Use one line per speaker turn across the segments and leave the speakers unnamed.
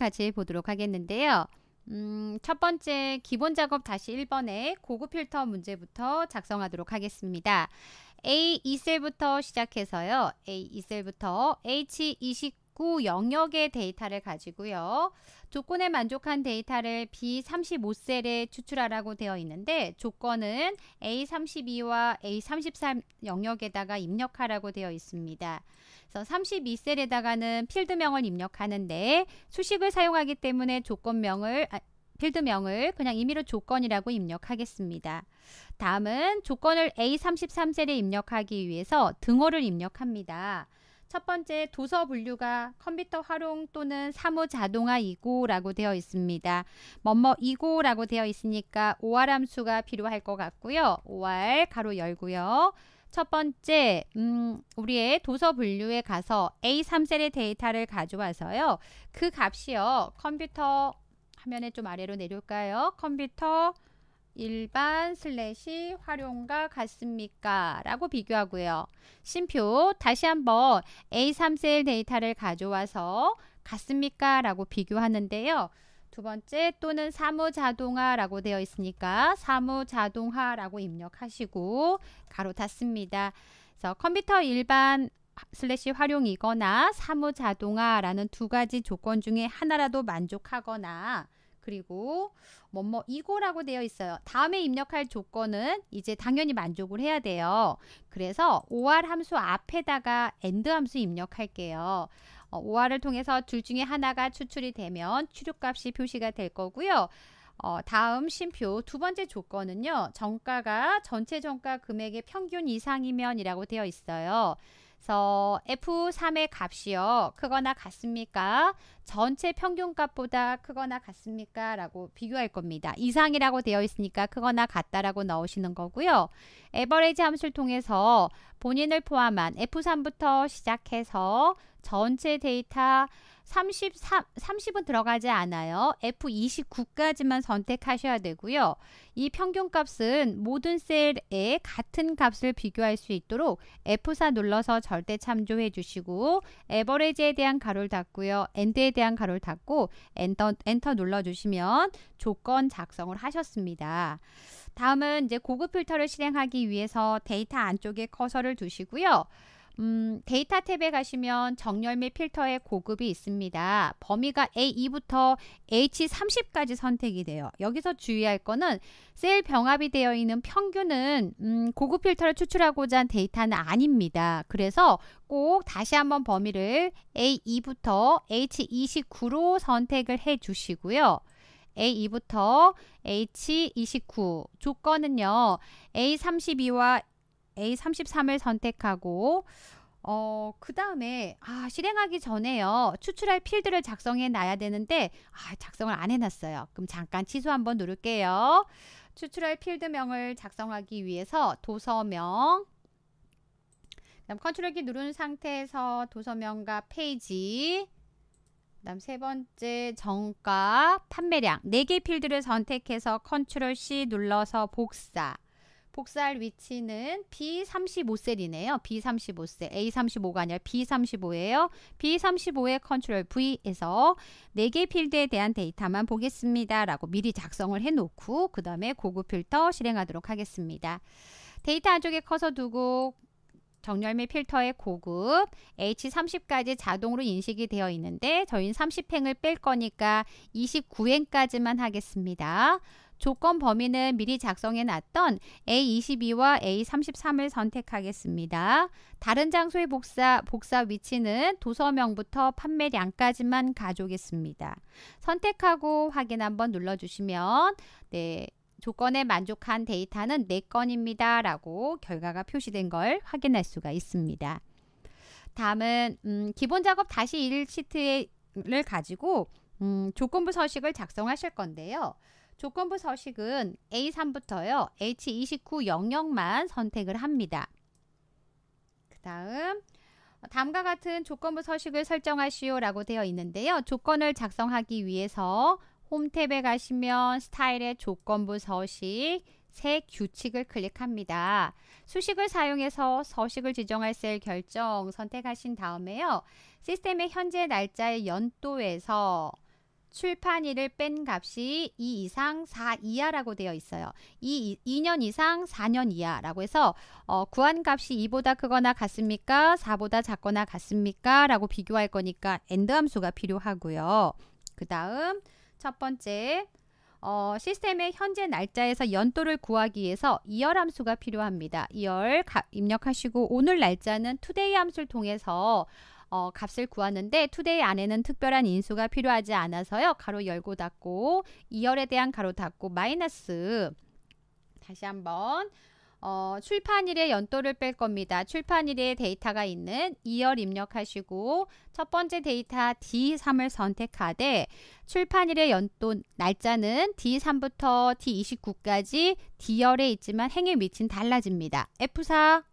같이 보도록 하겠는데요. 음, 첫 번째 기본 작업 다시 1번에 고급 필터 문제부터 작성하도록 하겠습니다. A2셀부터 시작해서요. A2셀부터 H29 구 영역의 데이터를 가지고요. 조건에 만족한 데이터를 B35셀에 추출하라고 되어 있는데 조건은 A32와 A33 영역에다가 입력하라고 되어 있습니다. 그래서 32셀에다가는 필드명을 입력하는데 수식을 사용하기 때문에 조건명을 아, 필드명을 그냥 임의로 조건이라고 입력하겠습니다. 다음은 조건을 A33셀에 입력하기 위해서 등호를 입력합니다. 첫 번째 도서 분류가 컴퓨터 활용 또는 사무 자동화이고라고 되어 있습니다. 뭐뭐이고라고 되어 있으니까 오알 함수가 필요할 것 같고요. 오알 가로 열고요. 첫 번째, 음, 우리의 도서 분류에 가서 A3셀의 데이터를 가져와서요. 그 값이요. 컴퓨터 화면에 좀 아래로 내려올까요? 컴퓨터 일반 슬래시 활용과 같습니까? 라고 비교하고요. 심표 다시 한번 A3셀 데이터를 가져와서 같습니까? 라고 비교하는데요. 두 번째 또는 사무자동화라고 되어 있으니까 사무자동화라고 입력하시고 가로 닫습니다. 그래서 컴퓨터 일반 슬래시 활용이거나 사무자동화라는 두 가지 조건 중에 하나라도 만족하거나 그리고 뭐 뭐 이고라고 되어 있어요. 다음에 입력할 조건은 이제 당연히 만족을 해야 돼요. 그래서 OR 함수 앞에다가 AND 함수 입력할게요. 어, OR을 통해서 둘 중에 하나가 추출이 되면 출력값이 표시가 될 거고요. 어, 다음 심표 두 번째 조건은요. 정가가 전체 정가 금액의 평균 이상이면 이라고 되어 있어요. 그래서 F3의 값이요. 크거나 같습니까? 전체 평균값보다 크거나 같습니까? 라고 비교할 겁니다. 이상이라고 되어 있으니까 크거나 같다라고 넣으시는 거고요. 에버레이지 함수를 통해서 본인을 포함한 F3부터 시작해서 전체 데이터 33, 30은 들어가지 않아요. F29까지만 선택하셔야 되고요. 이 평균값은 모든 셀에 같은 값을 비교할 수 있도록 F4 눌러서 절대 참조해 주시고 에버리지에 대한 가로를 닫고요. 엔드에 대한 가로를 닫고 엔터, 엔터 눌러주시면 조건 작성을 하셨습니다. 다음은 이제 고급 필터를 실행하기 위해서 데이터 안쪽에 커서를 두시고요. 음, 데이터 탭에 가시면 정렬 및 필터의 고급이 있습니다. 범위가 A2부터 H30까지 선택이 돼요. 여기서 주의할 거는 셀 병합이 되어 있는 평균은 음, 고급 필터를 추출하고자 한 데이터는 아닙니다. 그래서 꼭 다시 한번 범위를 A2부터 H29로 선택을 해 주시고요. A2부터 H29 조건은요. A32와 A33을 선택하고 어, 그 다음에, 아, 실행하기 전에요. 추출할 필드를 작성해 놔야 되는데, 아, 작성을 안 해놨어요. 그럼 잠깐 취소 한번 누를게요. 추출할 필드명을 작성하기 위해서 도서명, 그다음 컨트롤 키 누른 상태에서 도서명과 페이지, 그다음 세 번째 정가, 판매량 네 개 필드를 선택해서 컨트롤 C 눌러서 복사. 복사할 위치는 B35셀이네요. B35셀. A35가 아니라 B35예요. B35의 컨트롤 V에서 4개 필드에 대한 데이터만 보겠습니다. 라고 미리 작성을 해놓고 그 다음에 고급 필터 실행하도록 하겠습니다. 데이터 안쪽에 커서 두고 정렬 및 필터의 고급 H30까지 자동으로 인식이 되어 있는데 저희는 30행을 뺄 거니까 29행까지만 하겠습니다. 조건 범위는 미리 작성해 놨던 A22와 A33을 선택하겠습니다. 다른 장소의 복사, 복사 위치는 도서명부터 판매량까지만 가져오겠습니다. 선택하고 확인 한번 눌러주시면 네, 조건에 만족한 데이터는 4건입니다. 라고 결과가 표시된 걸 확인할 수가 있습니다. 다음은 음, 기본 작업 다시 1시트를 가지고 음, 조건부 서식을 작성하실 건데요. 조건부 서식은 A3부터요. H29 영역만 선택을 합니다. 그 다음 다음과 같은 조건부 서식을 설정하시오 라고 되어 있는데요. 조건을 작성하기 위해서 홈탭에 가시면 스타일의 조건부 서식 새 규칙을 클릭합니다. 수식을 사용해서 서식을 지정할 셀 결정 선택하신 다음에요. 시스템의 현재 날짜의 연도에서 출판일을 뺀 값이 2 이상 4 이하라고 되어 있어요. 2, 2년 이상 4년 이하라고 해서 어, 구한 값이 2보다 크거나 같습니까? 4보다 작거나 같습니까? 라고 비교할 거니까 엔드 함수가 필요하고요. 그 다음 첫 번째 어, 시스템의 현재 날짜에서 연도를 구하기 위해서 이열 함수가 필요합니다. 이열 입력하시고 오늘 날짜는 today 함수를 통해서 어, 값을 구하는데 투데이 안에는 특별한 인수가 필요하지 않아서요. 가로 열고 닫고 2열에 대한 가로 닫고 마이너스 다시 한번 어, 출판일의 연도를 뺄 겁니다. 출판일의 데이터가 있는 2열 입력하시고 첫 번째 데이터 D3을 선택하되 출판일의 연도 날짜는 D3부터 D29까지 D열에 있지만 행위 위치는 달라집니다. F4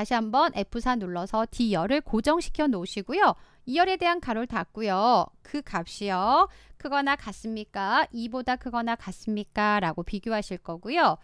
다시 한번 F4 눌러서 D열을 고정시켜 놓으시고요. 2열에 대한 가로를 닫고요. 그 값이요. 크거나 같습니까? 2보다 크거나 같습니까? 라고 비교하실 거고요.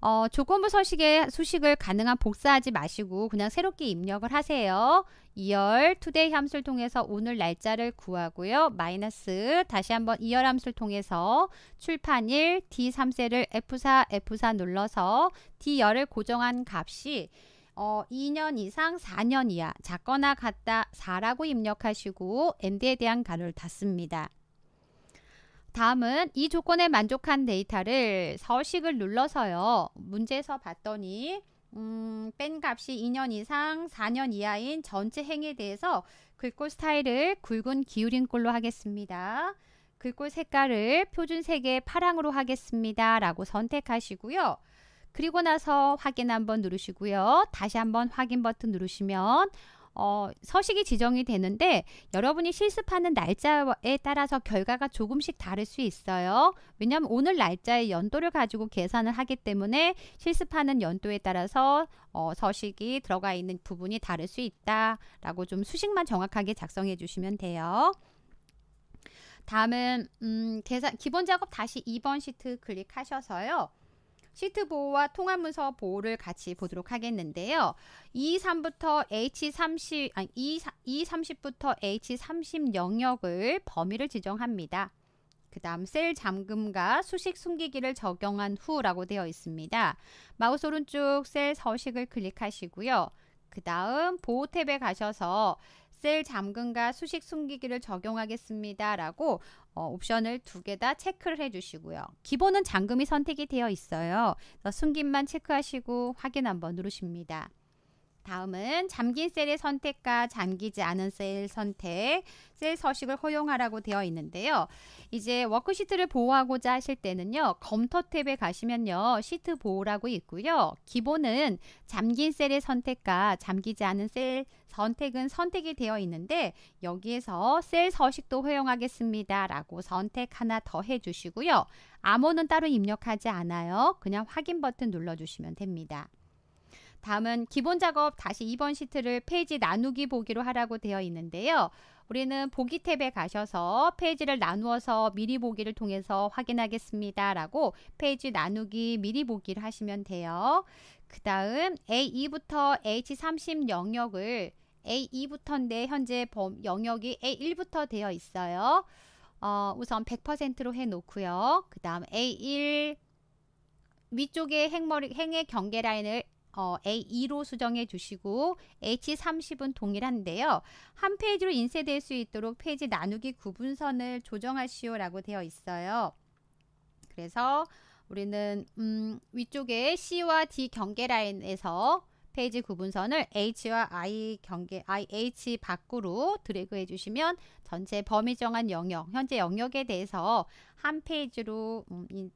어, 조건부 서식의 수식을 가능한 복사하지 마시고 그냥 새롭게 입력을 하세요. 2열 투데이 함수를 통해서 오늘 날짜를 구하고요. 마이너스 다시 한번 2열 함수를 통해서 출판일 D3셀을 F4 F4 눌러서 D열을 고정한 값이 어, 2년 이상 4년 이하 작거나 같다 4라고 입력하시고 엔드에 대한 가로를 닫습니다. 다음은 이 조건에 만족한 데이터를 서식을 눌러서요. 문제에서 봤더니 음, 뺀 값이 2년 이상 4년 이하인 전체 행에 대해서 글꼴 스타일을 굵은 기울인 꼴로 하겠습니다. 글꼴 색깔을 표준 색의 파랑으로 하겠습니다. 라고 선택하시고요. 그리고 나서 확인 한번 누르시고요. 다시 한번 확인 버튼 누르시면 어, 서식이 지정이 되는데 여러분이 실습하는 날짜에 따라서 결과가 조금씩 다를 수 있어요. 왜냐하면 오늘 날짜의 연도를 가지고 계산을 하기 때문에 실습하는 연도에 따라서 어, 서식이 들어가 있는 부분이 다를 수 있다라고 좀 수식만 정확하게 작성해 주시면 돼요. 다음은 음, 계산 기본 작업 다시 2번 시트 클릭하셔서요. 시트 보호와 통합 문서 보호를 같이 보도록 하겠는데요. E3부터 H30 아니 E30부터 H30 영역을 범위를 지정합니다. 그 다음 셀 잠금과 수식 숨기기를 적용한 후라고 되어 있습니다. 마우스 오른쪽 셀 서식을 클릭하시고요. 그 다음 보호 탭에 가셔서 셀 잠금과 수식 숨기기를 적용하겠습니다. 라고 어, 옵션을 두 개 다 체크를 해주시고요. 기본은 잠금이 선택이 되어 있어요. 숨김만 체크하시고 확인 한번 누르십니다. 다음은 잠긴 셀의 선택과 잠기지 않은 셀 선택, 셀 서식을 허용하라고 되어 있는데요. 이제 워크시트를 보호하고자 하실 때는요. 검터 탭에 가시면요. 시트 보호라고 있고요. 기본은 잠긴 셀의 선택과 잠기지 않은 셀 선택은 선택이 되어 있는데 여기에서 셀 서식도 허용하겠습니다. 라고 선택 하나 더 해주시고요. 암호는 따로 입력하지 않아요. 그냥 확인 버튼 눌러주시면 됩니다. 다음은 기본 작업 다시 2번 시트를 페이지 나누기 보기로 하라고 되어 있는데요. 우리는 보기 탭에 가셔서 페이지를 나누어서 미리 보기를 통해서 확인하겠습니다. 라고 페이지 나누기 미리 보기를 하시면 돼요. 그 다음 A2부터 H30 영역을 A2부터인데 현재 범, 영역이 A1부터 되어 있어요. 어, 우선 100%로 해놓고요. 그 다음 A1 위쪽에 행머리, 행의 경계 라인을 어, A2로 수정해 주시고 H30은 동일한데요. 한 페이지로 인쇄될 수 있도록 페이지 나누기 구분선을 조정하시오 라고 되어 있어요. 그래서 우리는 음, 위쪽에 C와 D 경계 라인에서 페이지 구분선을 H와 I 경계 IH 밖으로 드래그 해주시면 전체 범위 정한 영역, 현재 영역에 대해서 한 페이지로 음, 인,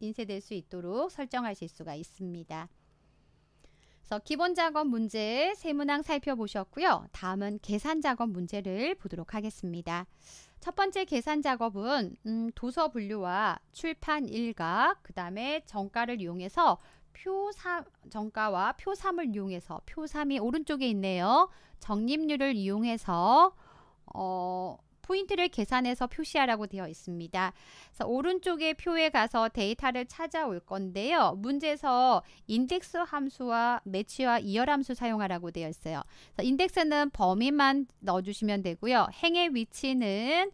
인쇄될 수 있도록 설정하실 수가 있습니다. 그래서 기본 작업 문제 세 문항 살펴보셨고요. 다음은 계산 작업 문제를 보도록 하겠습니다. 첫 번째 계산 작업은 음, 도서 분류와 출판 일각, 그 다음에 정가를 이용해서 표삼 정가와 표삼을 이용해서 표삼이 오른쪽에 있네요. 적립률을 이용해서 어, 포인트를 계산해서 표시하라고 되어 있습니다. 그래서 오른쪽에 표에 가서 데이터를 찾아올 건데요. 문제에서 인덱스 함수와 매치와 이열 함수 사용하라고 되어 있어요. 인덱스는 범위만 넣어주시면 되고요. 행의 위치는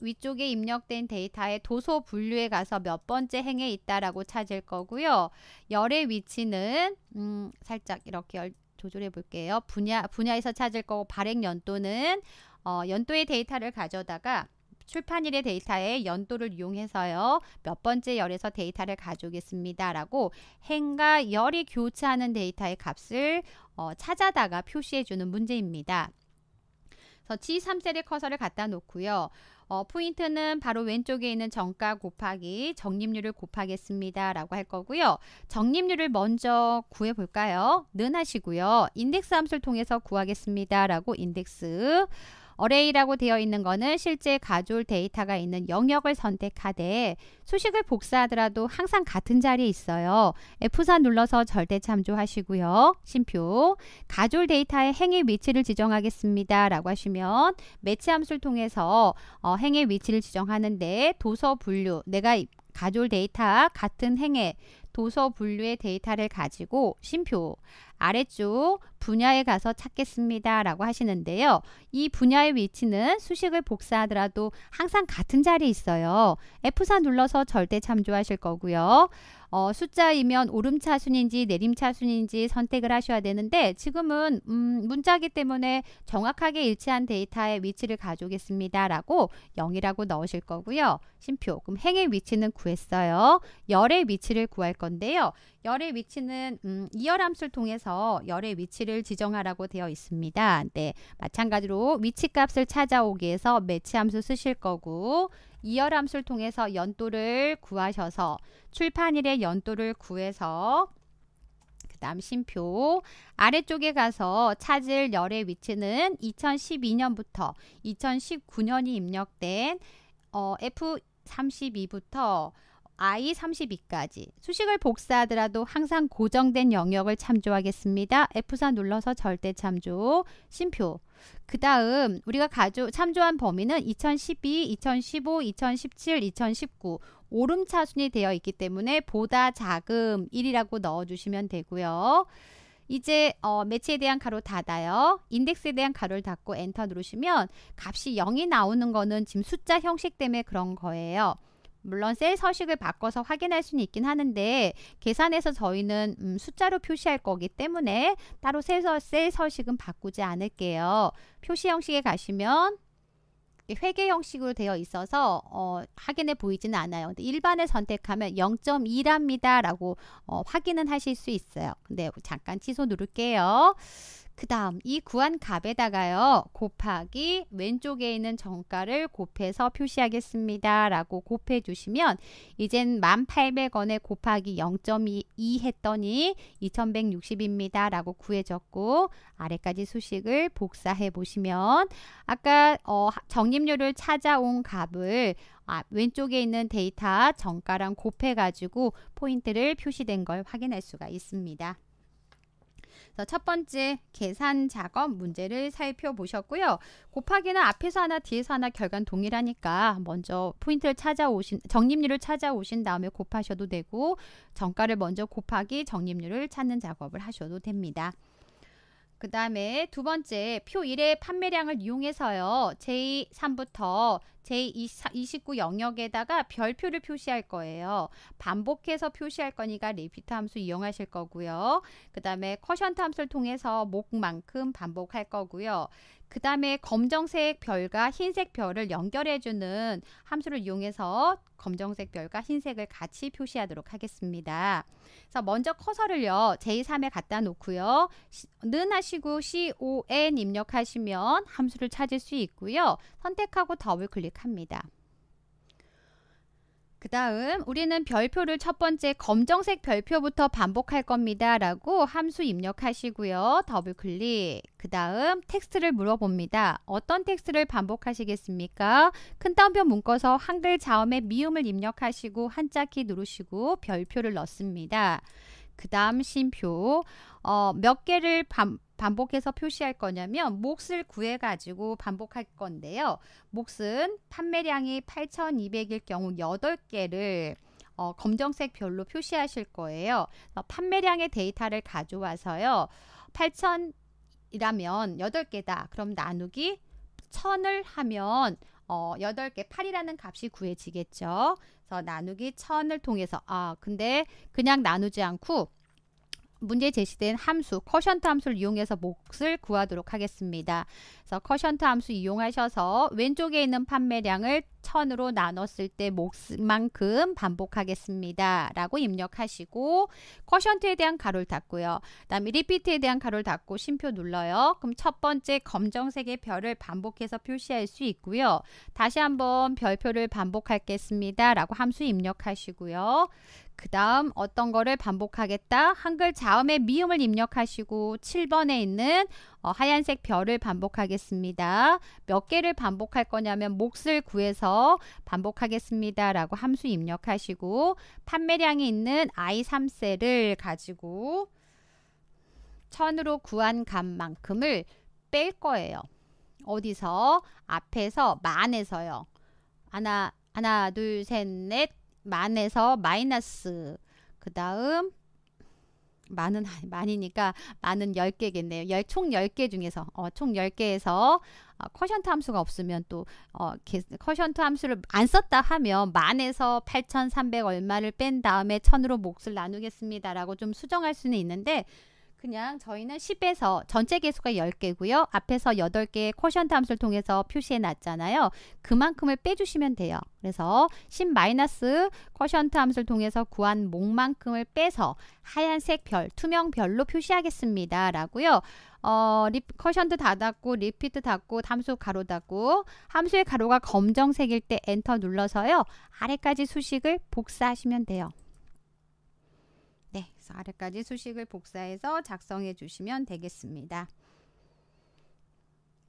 위쪽에 입력된 데이터의 도소 분류에 가서 몇 번째 행에 있다라고 찾을 거고요. 열의 위치는 음, 살짝 이렇게 조절해 볼게요. 분야 분야에서 찾을 거고 발행 연도는 어, 연도의 데이터를 가져다가 출판일의 데이터에 연도를 이용해서요. 몇 번째 열에서 데이터를 가져오겠습니다. 라고 행과 열이 교차하는 데이터의 값을 어, 찾아다가 표시해주는 문제입니다. 그3셀의 커서를 갖다 놓고요. 어, 포인트는 바로 왼쪽에 있는 정가 곱하기 적립률을 곱하겠습니다. 라고 할 거고요. 적립률을 먼저 구해볼까요? 는 하시고요. 인덱스 함수를 통해서 구하겠습니다. 라고 인덱스 어레이라고 되어 있는 거는 실제 가졸 데이터가 있는 영역을 선택하되 수식을 복사하더라도 항상 같은 자리에 있어요. F4 눌러서 절대 참조하시고요. 심표 가졸 데이터의 행의 위치를 지정하겠습니다. 라고 하시면 매치 함수를 통해서 어, 행의 위치를 지정하는데 도서 분류 내가 가졸 데이터 같은 행의 도서 분류의 데이터를 가지고 심표 아래쪽 분야에 가서 찾겠습니다. 라고 하시는데요. 이 분야의 위치는 수식을 복사하더라도 항상 같은 자리에 있어요. F4 눌러서 절대 참조하실 거고요. 어, 숫자이면 오름차순인지 내림차순인지 선택을 하셔야 되는데 지금은 음, 문자기 때문에 정확하게 일치한 데이터의 위치를 가져오겠습니다. 라고 0이라고 넣으실 거고요. 심표 그럼 행의 위치는 구했어요. 열의 위치를 구할 건데요. 열의 위치는 음, 이열함수를 통해서 열의 위치를 지정하라고 되어 있습니다. 네, 마찬가지로 위치값을 찾아오기 위해서 매치함수 쓰실 거고 이열함수를 통해서 연도를 구하셔서 출판일의 연도를 구해서 그 남신표 아래쪽에 가서 찾을 열의 위치는 2012년부터 2019년이 입력된 어, F32부터 i 32까지 수식을 복사하더라도 항상 고정된 영역을 참조하겠습니다. F4 눌러서 절대 참조, 심표. 그 다음 우리가 가져 참조한 범위는 2012, 2015, 2017, 2019 오름차순이 되어 있기 때문에 보다 작음 1이라고 넣어주시면 되고요. 이제 어, 매치에 대한 가로 닫아요. 인덱스에 대한 가로를 닫고 엔터 누르시면 값이 0이 나오는 거는 지금 숫자 형식 때문에 그런 거예요. 물론 셀 서식을 바꿔서 확인할 수는 있긴 하는데 계산해서 저희는 음, 숫자로 표시할 거기 때문에 따로 셀, 서, 셀 서식은 바꾸지 않을게요. 표시 형식에 가시면 회계 형식으로 되어 있어서 어, 확인해 보이지는 않아요. 근데 일반을 선택하면 0.2랍니다. 라고 어, 확인은 하실 수 있어요. 근데 잠깐 취소 누를게요. 그 다음 이 구한 값에다가요 곱하기 왼쪽에 있는 정가를 곱해서 표시하겠습니다 라고 곱해 주시면 이젠 1800원에 곱하기 0.2 했더니 2160입니다 라고 구해졌고 아래까지 수식을 복사해 보시면 아까 어, 정립률을 찾아온 값을 아, 왼쪽에 있는 데이터 정가랑 곱해 가지고 포인트를 표시된 걸 확인할 수가 있습니다. 그래서 첫 번째 계산 작업 문제를 살펴보셨고요. 곱하기는 앞에서 하나 뒤에서 하나 결과는 동일하니까 먼저 포인트를 찾아오신 정립률을 찾아오신 다음에 곱하셔도 되고 정가를 먼저 곱하기 정립률을 찾는 작업을 하셔도 됩니다. 그 다음에 두 번째 표 1의 판매량을 이용해서요. 제3부터 제29 영역에다가 별표를 표시할 거예요. 반복해서 표시할 거니까 리피트 함수 이용하실 거고요. 그 다음에 커션트 함수를 통해서 목만큼 반복할 거고요. 그 다음에 검정색 별과 흰색 별을 연결해주는 함수를 이용해서 검정색 별과 흰색을 같이 표시하도록 하겠습니다. 그래서 먼저 커서를요. 제3에 갖다 놓고요. 는 하시고 CON 입력하시면 함수를 찾을 수 있고요. 선택하고 더블 클릭합니다. 그 다음 우리는 별표를 첫 번째 검정색 별표부터 반복할 겁니다. 라고 함수 입력하시고요. 더블 클릭. 그 다음 텍스트를 물어봅니다. 어떤 텍스트를 반복하시겠습니까? 큰 따옴표 묶어서 한글 자음의 미음을 입력하시고 한자키 누르시고 별표를 넣습니다. 그 다음 심표 어, 몇 개를 반 반복해서 표시할 거냐면 몫을 구해 가지고 반복할 건데요. 몫은 판매량이 8,200일 경우 8개를 어, 검정색별로 표시하실 거예요. 판매량의 데이터를 가져와서요. 8,000이라면 8개다. 그럼 나누기 1,000을 하면 어, 8개 8이라는 값이 구해지겠죠. 그래서 나누기 1000을 통해서 아 근데 그냥 나누지 않고 문제에 제시된 함수 커션트 함수를 이용해서 몫을 구하도록 하겠습니다. 그래서 커션트 함수 이용하셔서 왼쪽에 있는 판매량을 천으로 나눴을 때 몫만큼 반복하겠습니다. 라고 입력하시고 커션트에 대한 가로를 닫고요. 그 다음에 리피트에 대한 가로를 닫고 쉼표 눌러요. 그럼 첫 번째 검정색의 별을 반복해서 표시할 수 있고요. 다시 한번 별표를 반복하겠습니다. 라고 함수 입력하시고요. 그 다음 어떤 거를 반복하겠다 한글 자음의 미음을 입력하시고 7번에 있는 어, 하얀색 별을 반복하겠습니다. 몇 개를 반복할 거냐면 몫을 구해서 반복하겠습니다. 라고 함수 입력하시고 판매량이 있는 I3셀을 가지고 천으로 구한 값만큼을 뺄 거예요. 어디서? 앞에서 만에서요. 하나, 하나, 둘, 셋, 넷 만에서 마이너스 그 다음 많은 많이니까 많은 10개겠네요. 10, 총 10개 중에서 어, 총 10개에서 어, 커션트 함수가 없으면 또 어, 게, 커션트 함수를 안 썼다 하면 만에서 8,300 얼마를 뺀 다음에 1,000으로 몫을 나누겠습니다라고 좀 수정할 수는 있는데 그냥 저희는 10에서 전체 개수가 10개고요. 앞에서 8개의 쿼션트 함수를 통해서 표시해 놨잖아요. 그만큼을 빼주시면 돼요. 그래서 10 마이너스 쿼션트 함수를 통해서 구한 목만큼을 빼서 하얀색 별, 투명 별로 표시하겠습니다. 라고요. 어, 리, 커션트 닫았고 리피트 닫고 함수 가로 닫고 함수의 가로가 검정색일 때 엔터 눌러서요. 아래까지 수식을 복사하시면 돼요. 그래서 아래까지 수식을 복사해서 작성해 주시면 되겠습니다.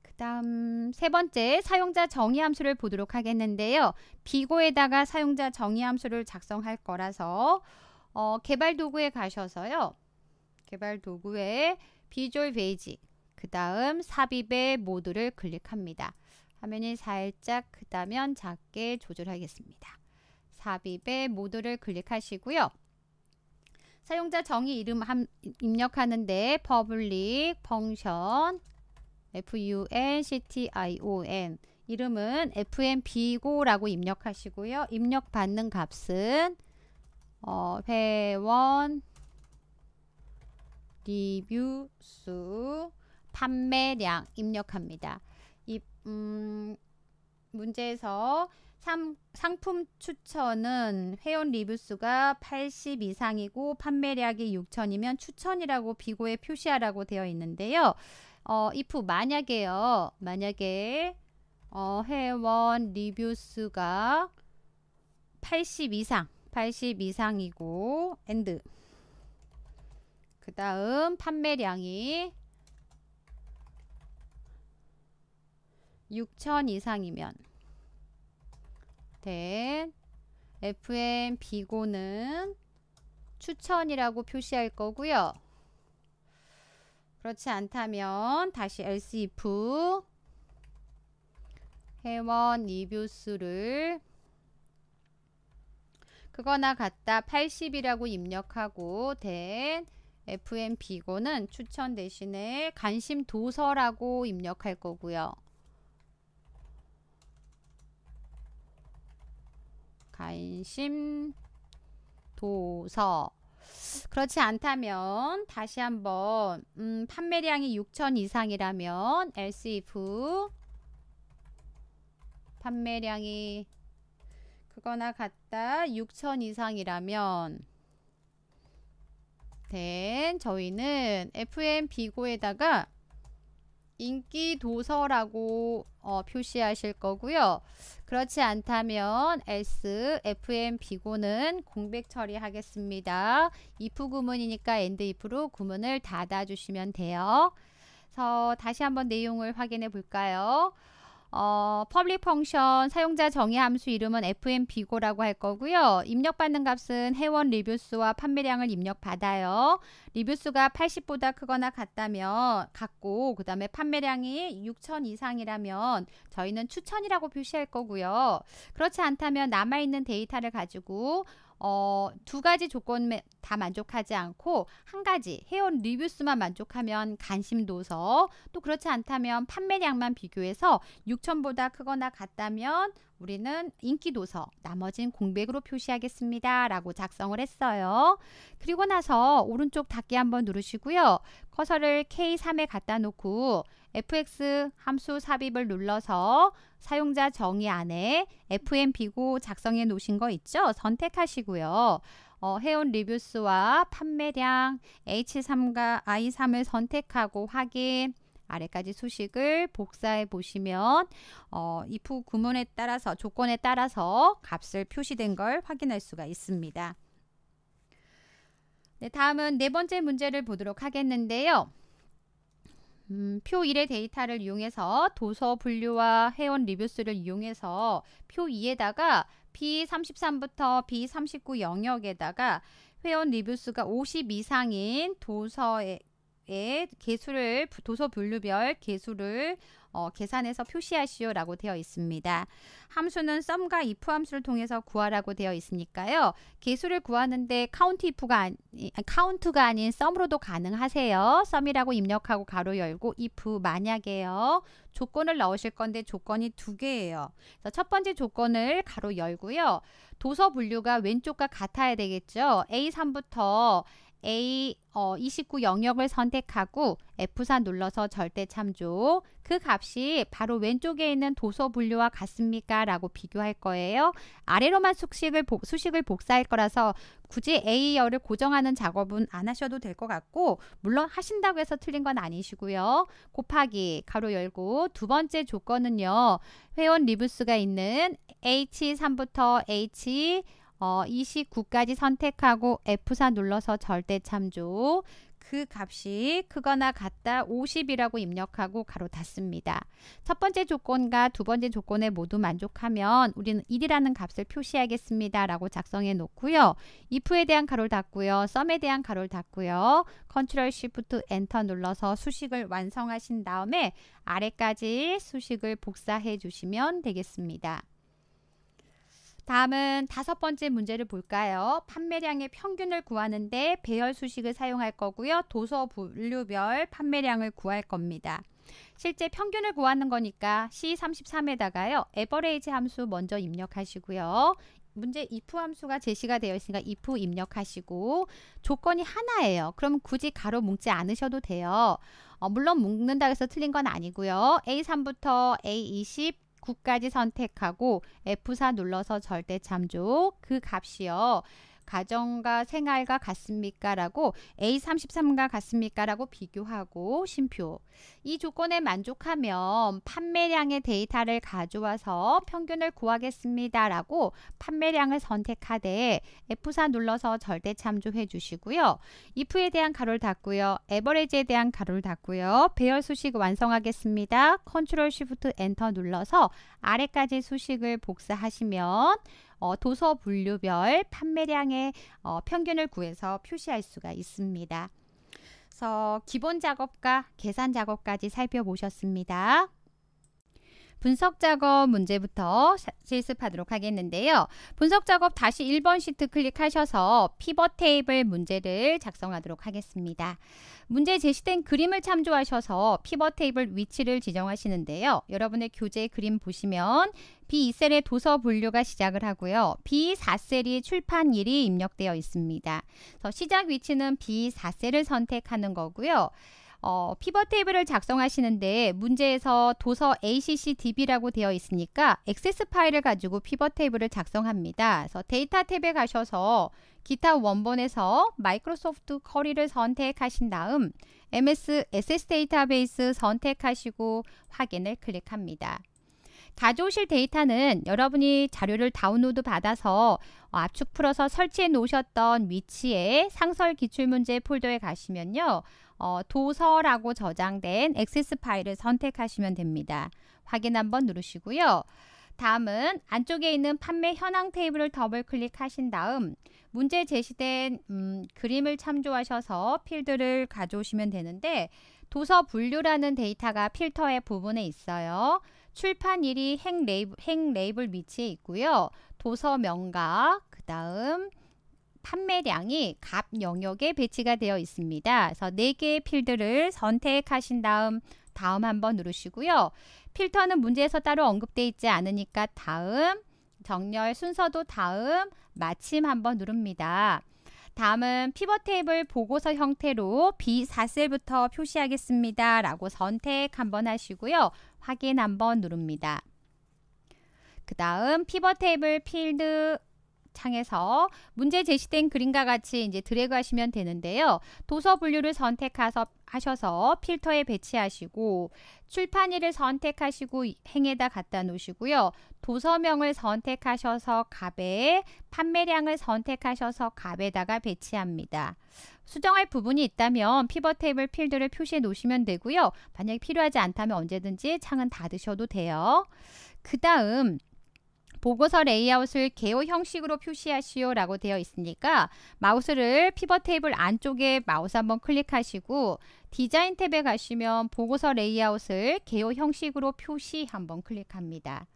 그 다음 세 번째 사용자 정의 함수를 보도록 하겠는데요. 비고에다가 사용자 정의 함수를 작성할 거라서 어, 개발 도구에 가셔서요. 개발 도구에 비주얼 베이직 그 다음 삽입의 모드를 클릭합니다. 화면이 살짝 크다면 작게 조절하겠습니다. 삽입의 모드를 클릭하시고요. 사용자 정의 이름 함, 입력하는데 public function function 이름은 fnb고라고 입력하시고요. 입력받는 값은 어, 회원 리뷰 수 판매량 입력합니다. 이 음, 문제에서 삼, 상품 추천은 회원 리뷰 수가 80 이상이고 판매량이 6천이면 추천이라고 비고에 표시하라고 되어 있는데요. 어, if 만약에요. 만약에 어, 회원 리뷰 수가 80 이상, 80 이상이고 and 그 다음 판매량이 6천 이상이면 된 네. FM 비고는 추천이라고 표시할 거고요. 그렇지 않다면 다시 else if 회원 리뷰 수를 그거나 같다 80이라고 입력하고 된 FM비고는 추천 대신에 관심 도서라고 입력할 거고요. 관심 도서 그렇지 않다면 다시 한번 음, 판매량이 6천 이상이라면 else if 판매량이 그거나 같다 6천 이상이라면 된 저희는 FM비고에다가 인기 도서라고 어, 표시하실 거고요. 그렇지 않다면 S, FM, 비고는 공백 처리하겠습니다. if 구문이니까 and if로 구문을 닫아주시면 돼요. 그래서 다시 한번 내용을 확인해 볼까요? 어, p u b l i 사용자 정의 함수 이름은 fmp고라고 할 거고요. 입력받는 값은 회원 리뷰수와 판매량을 입력받아요. 리뷰수가 80보다 크거나 같다면 같고 그 다음에 판매량이 6천 이상이라면 저희는 추천이라고 표시할 거고요. 그렇지 않다면 남아있는 데이터를 가지고 어, 두 가지 조건 다 만족하지 않고 한 가지 회원 리뷰 수만 만족하면 관심도서 또 그렇지 않다면 판매량만 비교해서 6천보다 크거나 같다면 우리는 인기도서 나머진 공백으로 표시하겠습니다. 라고 작성을 했어요. 그리고 나서 오른쪽 닫기 한번 누르시고요. 커서를 K3에 갖다 놓고 fx 함수 삽입을 눌러서 사용자 정의 안에 f m 비고 작성해 놓으신 거 있죠? 선택하시고요. 어, 회원 리뷰스와 판매량 H3과 I3을 선택하고 확인 아래까지 수식을 복사해 보시면 어, if 구문에 따라서 조건에 따라서 값을 표시된 걸 확인할 수가 있습니다. 네, 다음은 네 번째 문제를 보도록 하겠는데요. 음, 표 1의 데이터를 이용해서 도서 분류와 회원 리뷰수를 이용해서 표 2에다가 B33부터 B39 영역에다가 회원 리뷰수가 50 이상인 도서의 개수를 도서 분류별 개수를 어, 계산해서 표시하시오라고 되어 있습니다. 함수는 썸과 if 함수를 통해서 구하라고 되어 있으니까요. 개수를 구하는데 카운트 if가 아니, 카운트가 아닌 썸으로도 가능하세요. 썸이라고 입력하고 가로 열고 if 만약에요. 조건을 넣으실 건데 조건이 두 개예요. 첫 번째 조건을 가로 열고요. 도서 분류가 왼쪽과 같아야 되겠죠. A3부터 A 어, 29 영역을 선택하고 F4 눌러서 절대 참조 그 값이 바로 왼쪽에 있는 도서 분류와 같습니까? 라고 비교할 거예요. 아래로만 수식을, 복, 수식을 복사할 거라서 굳이 A열을 고정하는 작업은 안 하셔도 될 것 같고 물론 하신다고 해서 틀린 건 아니시고요. 곱하기 가로 열고 두 번째 조건은요. 회원 리뷰스가 있는 H3부터 H 어, 29까지 선택하고 F4 눌러서 절대 참조 그 값이 크거나 같다 50이라고 입력하고 가로 닫습니다. 첫 번째 조건과 두 번째 조건에 모두 만족하면 우리는 1이라는 값을 표시하겠습니다. 라고 작성해 놓고요. if에 대한 가로를 닫고요. s u m 에 대한 가로를 닫고요. Ctrl Shift Enter 눌러서 수식을 완성하신 다음에 아래까지 수식을 복사해 주시면 되겠습니다. 다음은 다섯 번째 문제를 볼까요? 판매량의 평균을 구하는데 배열 수식을 사용할 거고요. 도서 분류별 판매량을 구할 겁니다. 실제 평균을 구하는 거니까 C33에다가요. 에버레이지 함수 먼저 입력하시고요. 문제 if 함수가 제시가 되어 있으니까 if 입력하시고 조건이 하나예요. 그럼 굳이 가로 묶지 않으셔도 돼요. 어, 물론 묶는다 해서 틀린 건 아니고요. A3부터 A20, 9까지 선택하고 F4 눌러서 절대 참조 그 값이요. 가정과 생활과 같습니까? 라고 A33과 같습니까? 라고 비교하고 심표. 이 조건에 만족하면 판매량의 데이터를 가져와서 평균을 구하겠습니다. 라고 판매량을 선택하되 F4 눌러서 절대 참조해 주시고요. if에 대한 가로를 닫고요. 에버리지에 대한 가로를 닫고요. 배열 수식 완성하겠습니다. 컨트롤 쉬프트 엔터 눌러서 아래까지 수식을 복사하시면 어, 도서 분류별 판매량의 어, 평균을 구해서 표시할 수가 있습니다. 그래서 기본 작업과 계산 작업까지 살펴보셨습니다. 분석 작업 문제부터 실습하도록 하겠는데요. 분석 작업 다시 1번 시트 클릭하셔서 피벗 테이블 문제를 작성하도록 하겠습니다. 문제 제시된 그림을 참조하셔서 피벗 테이블 위치를 지정하시는데요. 여러분의 교재 그림 보시면 B2셀의 도서 분류가 시작을 하고요. B4셀이 출판일이 입력되어 있습니다. 그래서 시작 위치는 B4셀을 선택하는 거고요. 어, 피벗 테이블을 작성하시는데 문제에서 도서 ACCDB라고 되어 있으니까 액세스 파일을 가지고 피벗 테이블을 작성합니다. 그래서 데이터 탭에 가셔서 기타 원본에서 마이크로소프트 커리를 선택하신 다음 MS SS 데이터베이스 선택하시고 확인을 클릭합니다. 가져오실 데이터는 여러분이 자료를 다운로드 받아서 압축 풀어서 설치해 놓으셨던 위치에 상설 기출문제 폴더에 가시면요. 어, 도서라고 저장된 액세스 파일을 선택하시면 됩니다. 확인 한번 누르시고요. 다음은 안쪽에 있는 판매 현황 테이블을 더블 클릭하신 다음 문제 제시된 음, 그림을 참조하셔서 필드를 가져오시면 되는데 도서 분류라는 데이터가 필터의 부분에 있어요. 출판일이 행 레이블, 행 레이블 위치에 있고요. 도서 명가, 그 다음 판매량이 값 영역에 배치가 되어 있습니다. 그래서 4개의 필드를 선택하신 다음 다음 한번 누르시고요. 필터는 문제에서 따로 언급되어 있지 않으니까 다음, 정렬 순서도 다음, 마침 한번 누릅니다. 다음은 피벗 테이블 보고서 형태로 B4셀부터 표시하겠습니다. 라고 선택 한번 하시고요. 확인 한번 누릅니다. 그 다음 피벗 테이블 필드 창에서 문제 제시된 그림과 같이 이제 드래그 하시면 되는데요. 도서 분류를 선택해서 하셔서 필터에 배치하시고 출판일을 선택하시고 행에다 갖다 놓으시고요. 도서명을 선택하셔서 값에 판매량을 선택하셔서 값에다가 배치합니다. 수정할 부분이 있다면 피벗 테이블 필드를 표시해 놓으시면 되고요. 만약에 필요하지 않다면 언제든지 창은 닫으셔도 돼요. 그 다음 보고서 레이아웃을 개호 형식으로 표시하시오 라고 되어 있으니까 마우스를 피벗 테이블 안쪽에 마우스 한번 클릭하시고 디자인 탭에 가시면 보고서 레이아웃을 개호 형식으로 표시 한번 클릭합니다.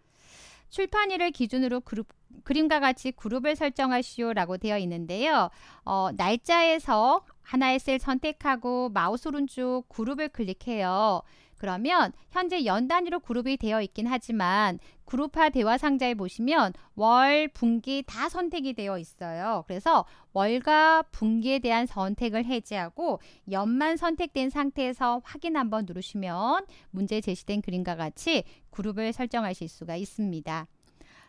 출판일을 기준으로 그룹, 그림과 같이 그룹을 설정하시오라고 되어 있는데요. 어, 날짜에서 하나의 셀 선택하고 마우스 오른쪽 그룹을 클릭해요. 그러면 현재 연 단위로 그룹이 되어 있긴 하지만 그룹화 대화 상자에 보시면 월, 분기 다 선택이 되어 있어요. 그래서 월과 분기에 대한 선택을 해제하고 연만 선택된 상태에서 확인 한번 누르시면 문제 제시된 그림과 같이 그룹을 설정하실 수가 있습니다.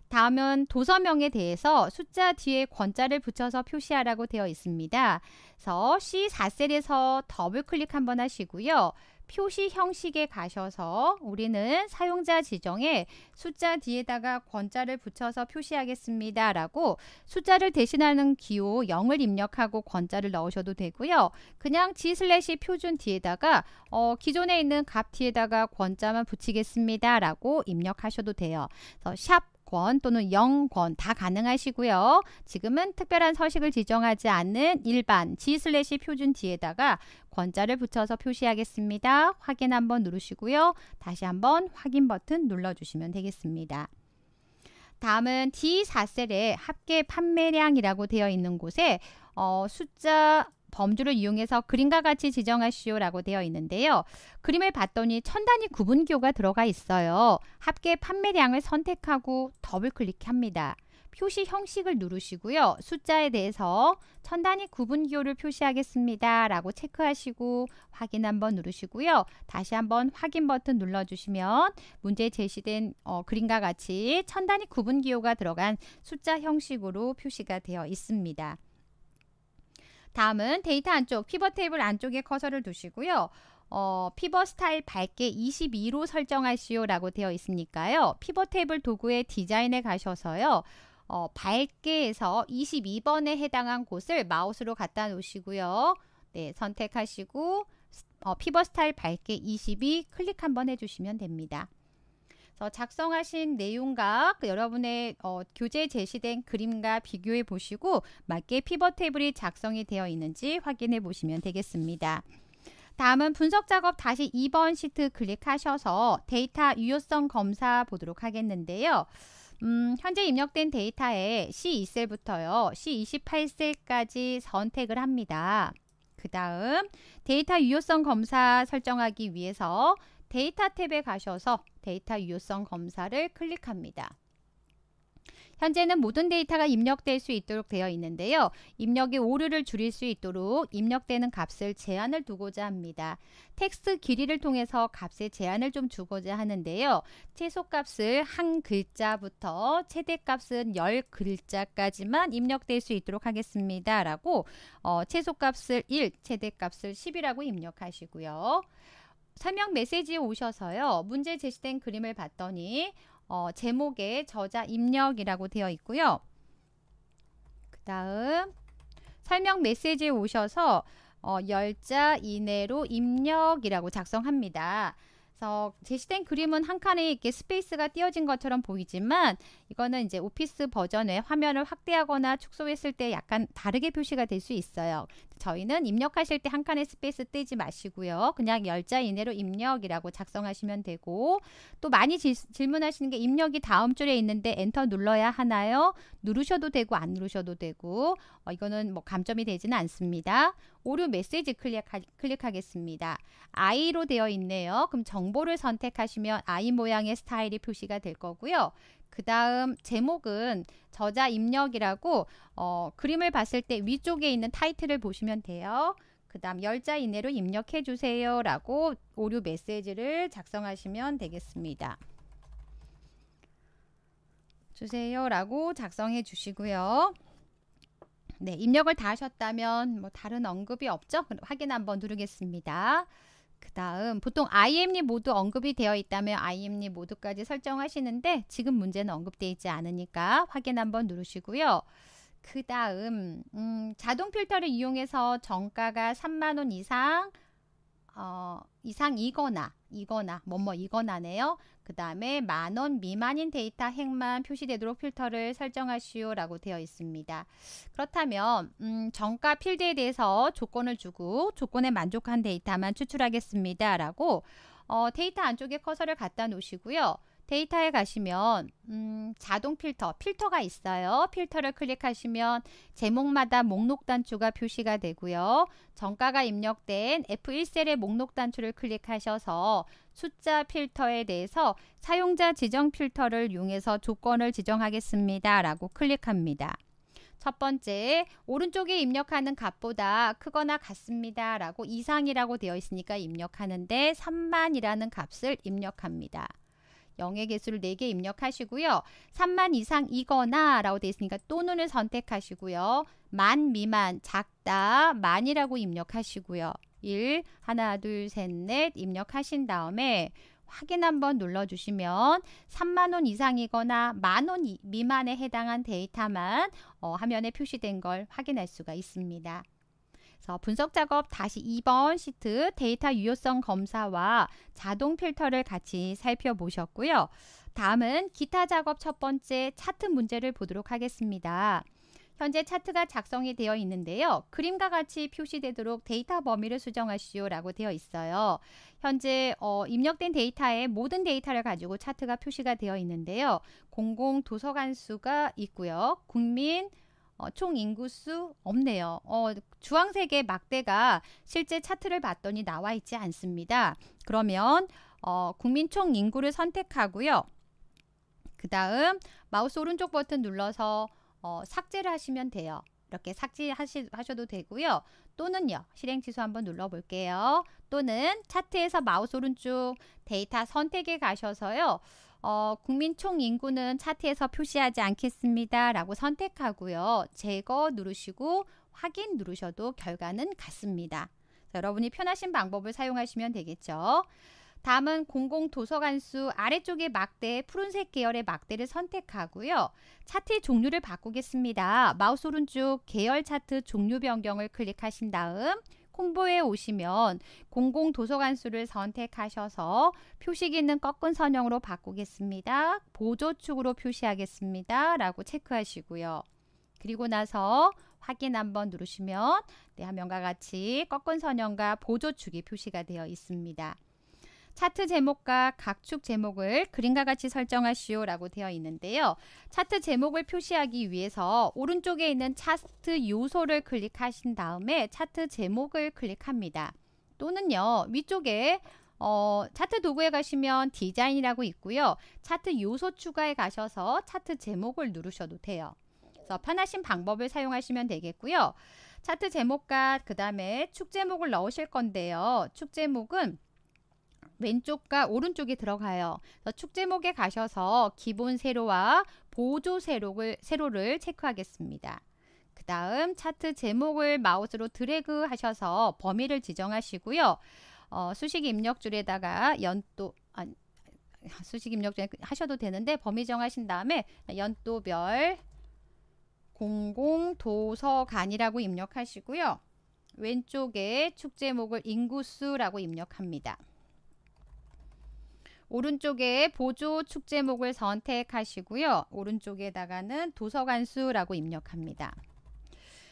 다음은 도서명에 대해서 숫자 뒤에 권자를 붙여서 표시하라고 되어 있습니다. 그래서 C4셀에서 더블 클릭 한번 하시고요. 표시 형식에 가셔서 우리는 사용자 지정에 숫자 뒤에다가 권자를 붙여서 표시하겠습니다. 라고 숫자를 대신하는 기호 0을 입력하고 권자를 넣으셔도 되고요. 그냥 g 슬래시 표준 뒤에다가 어, 기존에 있는 값 뒤에다가 권자만 붙이겠습니다. 라고 입력하셔도 돼요. 그래서 샵권 또는 영권 다 가능하시고요. 지금은 특별한 서식을 지정하지 않는 일반 G 슬래시 표준 뒤에다가 권자를 붙여서 표시하겠습니다. 확인 한번 누르시고요. 다시 한번 확인 버튼 눌러주시면 되겠습니다. 다음은 D4셀에 합계 판매량이라고 되어 있는 곳에 어, 숫자 범주를 이용해서 그림과 같이 지정하시오라고 되어 있는데요. 그림을 봤더니 천 단위 구분기호가 들어가 있어요. 합계 판매량을 선택하고 더블 클릭합니다. 표시 형식을 누르시고요. 숫자에 대해서 천 단위 구분기호를 표시하겠습니다. 라고 체크하시고 확인 한번 누르시고요. 다시 한번 확인 버튼 눌러주시면 문제에 제시된 어, 그림과 같이 천 단위 구분기호가 들어간 숫자 형식으로 표시가 되어 있습니다. 다음은 데이터 안쪽 피벗 테이블 안쪽에 커서를 두시고요. 어, 피벗 스타일 밝게 22로 설정하시오 라고 되어 있으니까요. 피벗 테이블 도구의 디자인에 가셔서요. 어, 밝게 에서 22번에 해당한 곳을 마우스로 갖다 놓으시고요. 네, 선택하시고 어, 피벗 스타일 밝게 22 클릭 한번 해주시면 됩니다. 그래서 작성하신 내용과 그 여러분의 어, 교재에 제시된 그림과 비교해 보시고 맞게 피벗 테이블이 작성이 되어 있는지 확인해 보시면 되겠습니다. 다음은 분석 작업 다시 2번 시트 클릭하셔서 데이터 유효성 검사 보도록 하겠는데요. 음, 현재 입력된 데이터에 C2셀부터요. C28셀까지 선택을 합니다. 그 다음 데이터 유효성 검사 설정하기 위해서 데이터 탭에 가셔서 데이터 유효성 검사를 클릭합니다. 현재는 모든 데이터가 입력될 수 있도록 되어 있는데요. 입력의 오류를 줄일 수 있도록 입력되는 값을 제한을 두고자 합니다. 텍스트 길이를 통해서 값의 제한을 좀 주고자 하는데요. 최소값을 한 글자부터 최대값은 열글자까지만 입력될 수 있도록 하겠습니다. 라고 어, 최소값을 1, 최대값을 10이라고 입력하시고요. 설명 메시지에 오셔서요. 문제 제시된 그림을 봤더니 어, 제목에 저자 입력이라고 되어 있고요. 그 다음 설명 메시지에 오셔서 어, 1자 이내로 입력이라고 작성합니다. 그래서 제시된 그림은 한 칸에 이렇게 스페이스가 띄어진 것처럼 보이지만 이거는 이제 오피스 버전의 화면을 확대하거나 축소했을 때 약간 다르게 표시가 될 수 있어요. 저희는 입력하실 때 한 칸의 스페이스 뜨지 마시고요. 그냥 열자 이내로 입력이라고 작성하시면 되고 또 많이 지, 질문하시는 게 입력이 다음 줄에 있는데 엔터 눌러야 하나요? 누르셔도 되고 안 누르셔도 되고 어, 이거는 뭐 감점이 되지는 않습니다. 오류 메시지 클릭하, 클릭하겠습니다. I로 되어 있네요. 그럼 정보를 선택하시면 I 모양의 스타일이 표시가 될 거고요. 그 다음 제목은 저자 입력이라고 어, 그림을 봤을 때 위쪽에 있는 타이틀을 보시면 돼요. 그 다음 열자 이내로 입력해 주세요 라고 오류 메시지를 작성하시면 되겠습니다. 주세요 라고 작성해 주시고요. 네, 입력을 다 하셨다면 뭐 다른 언급이 없죠? 확인 한번 누르겠습니다. 그 다음 보통 IM니 e 모두 언급이 되어 있다면 IM니 e 모두까지 설정하시는데 지금 문제는 언급되어 있지 않으니까 확인 한번 누르시고요. 그 다음 음, 자동 필터를 이용해서 정가가 3만원 이상 어, 이상이거나 이거나 뭐뭐 뭐 이거나네요. 그 다음에 만원 미만인 데이터 행만 표시되도록 필터를 설정하시오 라고 되어 있습니다. 그렇다면 음, 정가 필드에 대해서 조건을 주고 조건에 만족한 데이터만 추출하겠습니다. 라고 어, 데이터 안쪽에 커서를 갖다 놓으시고요. 데이터에 가시면 음, 자동 필터, 필터가 있어요. 필터를 클릭하시면 제목마다 목록 단추가 표시가 되고요. 정가가 입력된 F1셀의 목록 단추를 클릭하셔서 숫자 필터에 대해서 사용자 지정 필터를 이용해서 조건을 지정하겠습니다. 라고 클릭합니다. 첫 번째, 오른쪽에 입력하는 값보다 크거나 같습니다. 라고 이상이라고 되어 있으니까 입력하는데 3만이라는 값을 입력합니다. 영의 개수를 4개 입력하시고요. 3만 이상이거나 라고 되어 있으니까 또는을 선택하시고요. 만 미만 작다 만이라고 입력하시고요. 1 하나 둘셋넷 입력하신 다음에 확인 한번 눌러주시면 3만원 이상이거나 만 원 미만에 해당한 데이터만 어, 화면에 표시된 걸 확인할 수가 있습니다. 그래서 분석 작업 다시 2번 시트 데이터 유효성 검사와 자동 필터를 같이 살펴보셨고요. 다음은 기타 작업 첫 번째 차트 문제를 보도록 하겠습니다. 현재 차트가 작성이 되어 있는데요. 그림과 같이 표시되도록 데이터 범위를 수정하시오 라고 되어 있어요. 현재 어, 입력된 데이터의 모든 데이터를 가지고 차트가 표시가 되어 있는데요. 공공도서관수가 있고요. 국민, 어, 총 인구수 없네요. 어, 주황색의 막대가 실제 차트를 봤더니 나와 있지 않습니다. 그러면 어, 국민 총 인구를 선택하고요. 그 다음 마우스 오른쪽 버튼 눌러서 어, 삭제를 하시면 돼요. 이렇게 삭제하셔도 되고요. 또는요. 실행취소 한번 눌러볼게요. 또는 차트에서 마우스 오른쪽 데이터 선택에 가셔서요. 어, 국민 총 인구는 차트에서 표시하지 않겠습니다. 라고 선택하고요. 제거 누르시고 확인 누르셔도 결과는 같습니다. 자, 여러분이 편하신 방법을 사용하시면 되겠죠. 다음은 공공도서관수 아래쪽에 막대 푸른색 계열의 막대를 선택하고요. 차트의 종류를 바꾸겠습니다. 마우스 오른쪽 계열 차트 종류 변경을 클릭하신 다음 홍보에 오시면 공공도서관수를 선택하셔서 표시기는 꺾은 선형으로 바꾸겠습니다. 보조축으로 표시하겠습니다. 라고 체크하시고요. 그리고 나서 확인 한번 누르시면 네, 화면과 같이 꺾은 선형과 보조축이 표시가 되어 있습니다. 차트 제목과 각축 제목을 그림과 같이 설정하시오 라고 되어 있는데요. 차트 제목을 표시하기 위해서 오른쪽에 있는 차트 요소를 클릭하신 다음에 차트 제목을 클릭합니다. 또는요. 위쪽에 어, 차트 도구에 가시면 디자인이라고 있고요. 차트 요소 추가에 가셔서 차트 제목을 누르셔도 돼요. 그래서 편하신 방법을 사용하시면 되겠고요. 차트 제목과 그 다음에 축 제목을 넣으실 건데요. 축 제목은 왼쪽과 오른쪽에 들어가요. 축제목에 가셔서 기본 세로와 보조 세로를, 세로를 체크하겠습니다. 그 다음 차트 제목을 마우스로 드래그 하셔서 범위를 지정하시고요. 어, 수식 입력줄에다가 연도, 아, 수식 입력줄 하셔도 되는데 범위 정하신 다음에 연도별 공공도서관이라고 입력하시고요. 왼쪽에 축제목을 인구수라고 입력합니다. 오른쪽에 보조 축제목을 선택하시고요. 오른쪽에다가는 도서관수라고 입력합니다.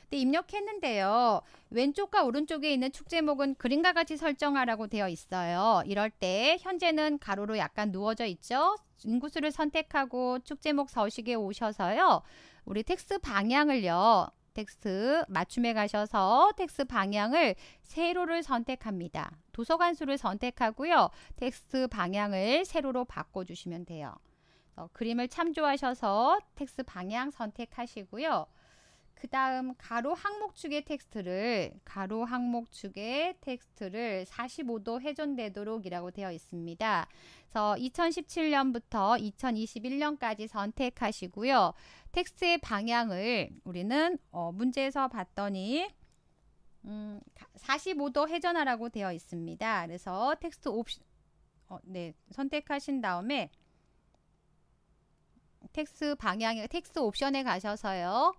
네, 입력했는데요. 왼쪽과 오른쪽에 있는 축제목은 그림과 같이 설정하라고 되어 있어요. 이럴 때 현재는 가로로 약간 누워져 있죠. 인구수를 선택하고 축제목 서식에 오셔서요. 우리 텍스 방향을요. 텍스트 맞춤에 가셔서 텍스트 방향을 세로를 선택합니다. 도서관 수를 선택하고요. 텍스트 방향을 세로로 바꿔주시면 돼요. 어, 그림을 참조하셔서 텍스 방향 선택하시고요. 그 다음 가로 항목축의 텍스트를 가로 항목축의 텍스트를 45도 회전되도록 이라고 되어 있습니다. 그래서 2017년부터 2021년까지 선택하시고요. 텍스트의 방향을 우리는 어, 문제에서 봤더니 음, 45도 회전하라고 되어 있습니다. 그래서 텍스트 옵션 어, 네, 선택하신 다음에 텍스트 방향 텍스트 옵션에 가셔서요.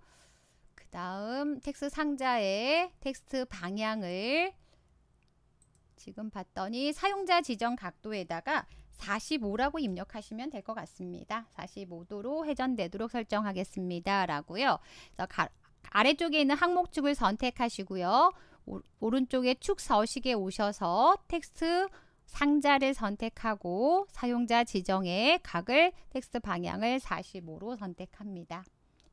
그 다음 텍스트 상자의 텍스트 방향을 지금 봤더니 사용자 지정 각도에다가 45라고 입력하시면 될 것 같습니다. 45도로 회전되도록 설정하겠습니다. 라고요. 아래쪽에 있는 항목축을 선택하시고요. 오른쪽에 축 서식에 오셔서 텍스트 상자를 선택하고 사용자 지정의 각을 텍스트 방향을 45로 선택합니다.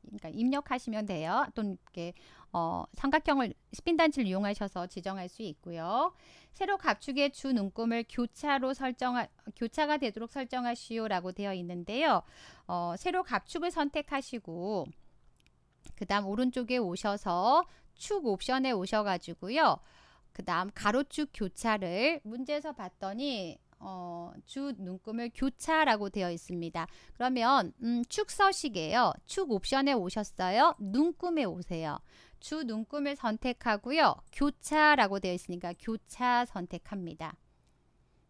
그러니까 입력하시면 돼요. 또는 이렇게 어, 삼각형을 스핀 단지를 이용하셔서 지정할 수 있고요. 새로 갑축의 주 눈금을 교차로 설정 교차가 되도록 설정하시오라고 되어 있는데요. 어, 새로 갑축을 선택하시고 그다음 오른쪽에 오셔서 축 옵션에 오셔 가지고요. 그다음 가로축 교차를 문제에서 봤더니 어, 주 눈금을 교차라고 되어 있습니다. 그러면 음, 축서식이에요. 축 옵션에 오셨어요. 눈금에 오세요. 주 눈금을 선택하고요. 교차라고 되어 있으니까 교차 선택합니다.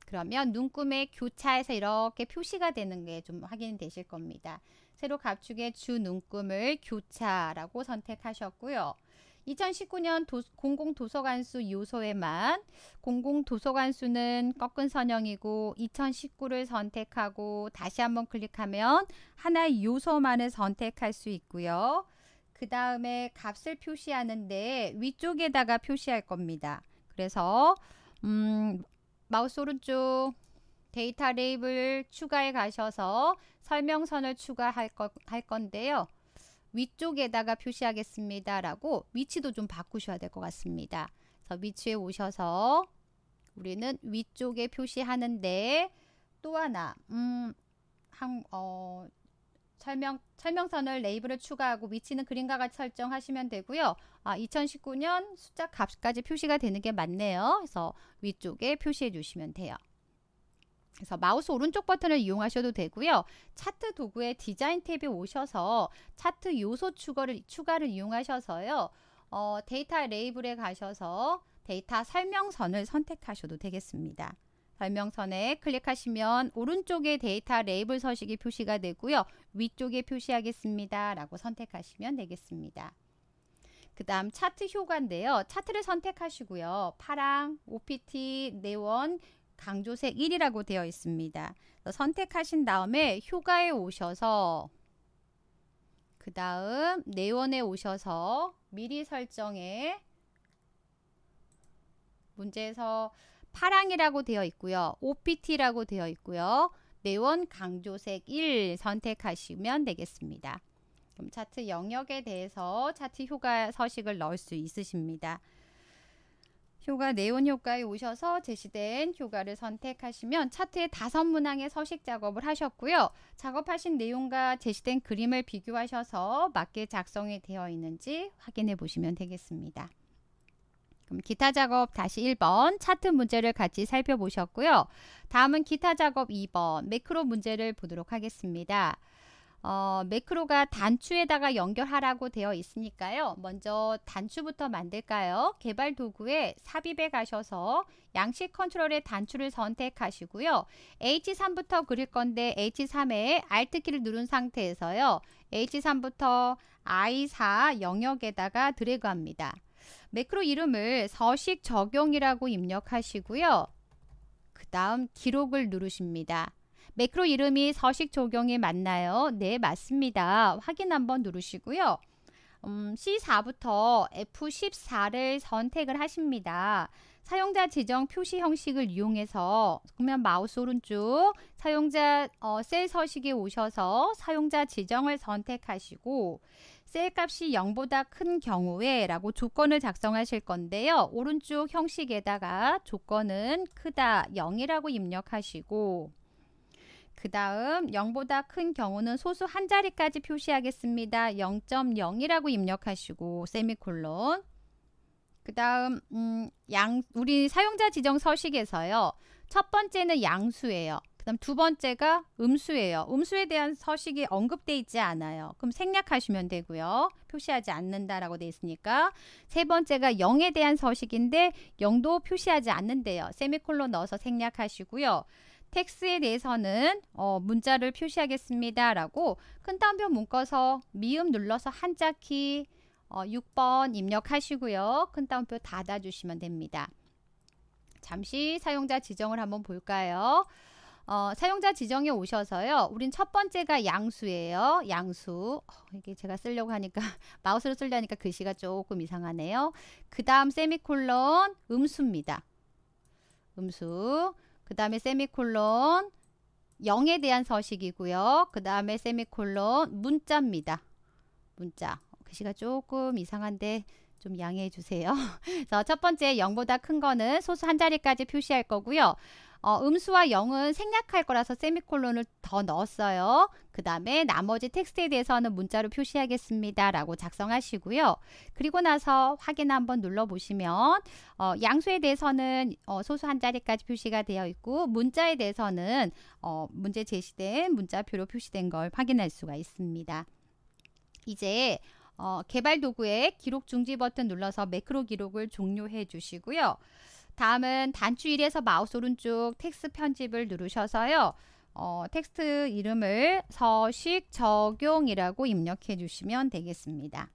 그러면 눈금의 교차에서 이렇게 표시가 되는 게 좀 확인되실 겁니다. 새로 갑축의 주 눈금을 교차라고 선택하셨고요. 2019년 도, 공공도서관수 요소에만 공공도서관수는 꺾은 선형이고 2019를 선택하고 다시 한번 클릭하면 하나의 요소만을 선택할 수 있고요. 그 다음에 값을 표시하는데 위쪽에다가 표시할 겁니다. 그래서 음, 마우스 오른쪽 데이터 레이블 추가에 가셔서 설명선을 추가할 거, 할 건데요. 위쪽에다가 표시하겠습니다. 라고 위치도 좀 바꾸셔야 될 것 같습니다. 그래서 위치에 오셔서 우리는 위쪽에 표시하는데 또 하나 음, 한, 어, 설명, 설명선을 레이블을 추가하고 위치는 그림과 같이 설정하시면 되고요. 아, 2019년 숫자 값까지 표시가 되는 게 맞네요. 그래서 위쪽에 표시해 주시면 돼요. 그래서 마우스 오른쪽 버튼을 이용하셔도 되고요. 차트 도구의 디자인 탭에 오셔서 차트 요소 추가를, 추가를 이용하셔서요. 어, 데이터 레이블에 가셔서 데이터 설명선을 선택하셔도 되겠습니다. 설명선에 클릭하시면 오른쪽에 데이터 레이블 서식이 표시가 되고요. 위쪽에 표시하겠습니다. 라고 선택하시면 되겠습니다. 그 다음 차트 효과인데요. 차트를 선택하시고요. 파랑, OPT, 네원 강조색 1이라고 되어 있습니다. 선택하신 다음에 효과에 오셔서 그 다음 내원에 오셔서 미리 설정에 문제에서 파랑이라고 되어 있고요. OPT라고 되어 있고요. 내원 강조색 1 선택하시면 되겠습니다. 그럼 차트 영역에 대해서 차트 효과 서식을 넣을 수 있으십니다. 휴가 내온 효과에 오셔서 제시된 휴가를 선택하시면 차트의 다섯 문항의 서식 작업을 하셨고요. 작업하신 내용과 제시된 그림을 비교하셔서 맞게 작성이 되어 있는지 확인해 보시면 되겠습니다. 그럼 기타 작업 다시 1번 차트 문제를 같이 살펴보셨고요. 다음은 기타 작업 2번 매크로 문제를 보도록 하겠습니다. 어, 매크로가 단추에다가 연결하라고 되어 있으니까요. 먼저 단추부터 만들까요? 개발 도구에 삽입에 가셔서 양식 컨트롤의 단추를 선택하시고요. H3부터 그릴 건데 H3에 Alt 키를 누른 상태에서요. H3부터 I4 영역에다가 드래그합니다. 매크로 이름을 서식 적용이라고 입력하시고요. 그 다음 기록을 누르십니다. 매크로 이름이 서식 조경에 맞나요? 네, 맞습니다. 확인 한번 누르시고요. 음, C4부터 F14를 선택을 하십니다. 사용자 지정 표시 형식을 이용해서 그러면 마우스 오른쪽 사용자 어, 셀 서식에 오셔서 사용자 지정을 선택하시고 셀 값이 0보다 큰 경우에 라고 조건을 작성하실 건데요. 오른쪽 형식에다가 조건은 크다 0이라고 입력하시고 그 다음 0보다 큰 경우는 소수 한 자리까지 표시하겠습니다. 0.0이라고 입력하시고 세미콜론 그 다음 음, 양 우리 사용자 지정 서식에서요. 첫 번째는 양수예요. 그 다음 두 번째가 음수예요. 음수에 대한 서식이 언급되어 있지 않아요. 그럼 생략하시면 되고요. 표시하지 않는다라고 되어 있으니까 세 번째가 0에 대한 서식인데 0도 표시하지 않는데요. 세미콜론 넣어서 생략하시고요. 텍스에 대해서는 어, 문자를 표시하겠습니다. 라고 큰 따옴표 묶어서 미음 눌러서 한자키 어, 6번 입력하시고요. 큰 따옴표 닫아주시면 됩니다. 잠시 사용자 지정을 한번 볼까요? 어, 사용자 지정에 오셔서요. 우린 첫 번째가 양수예요. 양수. 어, 이게 제가 쓰려고 하니까 마우스로 쓰려니까 글씨가 조금 이상하네요. 그 다음 세미콜론 음수입니다. 음수. 그 다음에 세미콜론 0에 대한 서식이고요. 그 다음에 세미콜론 문자입니다. 문자. 글씨가 그 조금 이상한데 좀 양해해 주세요. 그래서 첫 번째 0보다 큰 거는 소수 한 자리까지 표시할 거고요. 어, 음수와 영은 생략할 거라서 세미콜론을 더 넣었어요. 그 다음에 나머지 텍스트에 대해서는 문자로 표시하겠습니다. 라고 작성하시고요. 그리고 나서 확인 한번 눌러보시면 어, 양수에 대해서는 어, 소수 한 자리까지 표시가 되어 있고 문자에 대해서는 어, 문제 제시된 문자표로 표시된 걸 확인할 수가 있습니다. 이제 어, 개발 도구에 기록 중지 버튼 눌러서 매크로 기록을 종료해 주시고요. 다음은 단추 1에서 마우스 오른쪽 텍스트 편집을 누르셔서요. 어, 텍스트 이름을 서식 적용이라고 입력해 주시면 되겠습니다.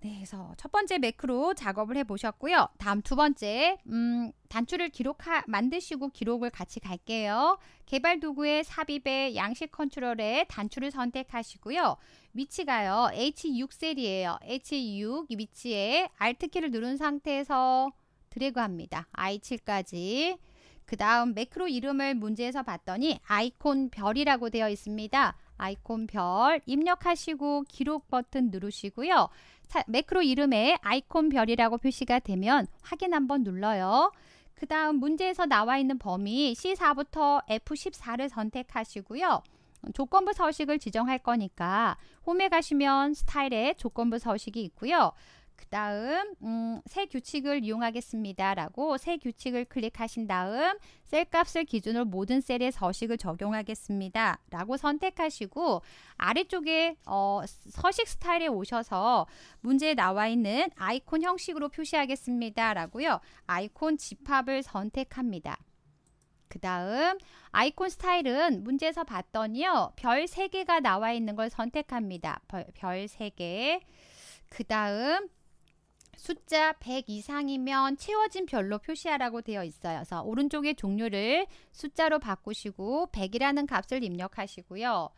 네, 그래서 첫 번째 매크로 작업을 해 보셨고요. 다음 두 번째 음, 단추를 기록 만드시고 기록을 같이 갈게요. 개발 도구의 삽입에 양식 컨트롤에 단추를 선택하시고요. 위치가요. H6 셀이에요. H6 위치에 Alt키를 누른 상태에서 드래그합니다. I7까지. 그 다음 매크로 이름을 문제에서 봤더니 아이콘 별이라고 되어 있습니다. 아이콘 별 입력하시고 기록 버튼 누르시고요. 자, 매크로 이름에 아이콘 별이라고 표시가 되면 확인 한번 눌러요. 그 다음 문제에서 나와 있는 범위 C4부터 F14를 선택하시고요. 조건부 서식을 지정할 거니까 홈에 가시면 스타일에 조건부 서식이 있고요. 그 다음 음, 새 규칙을 이용하겠습니다. 라고 새 규칙을 클릭하신 다음 셀 값을 기준으로 모든 셀에 서식을 적용하겠습니다. 라고 선택하시고 아래쪽에 어, 서식 스타일에 오셔서 문제에 나와 있는 아이콘 형식으로 표시하겠습니다. 라고요. 아이콘 집합을 선택합니다. 그 다음 아이콘 스타일은 문제에서 봤더니요. 별 3개가 나와 있는 걸 선택합니다. 별, 별 3개. 그 다음 숫자 100 이상이면 채워진 별로 표시하라고 되어 있어요. 그래서 오른쪽의 종류를 숫자로 바꾸시고 100이라는 값을 입력하시고요.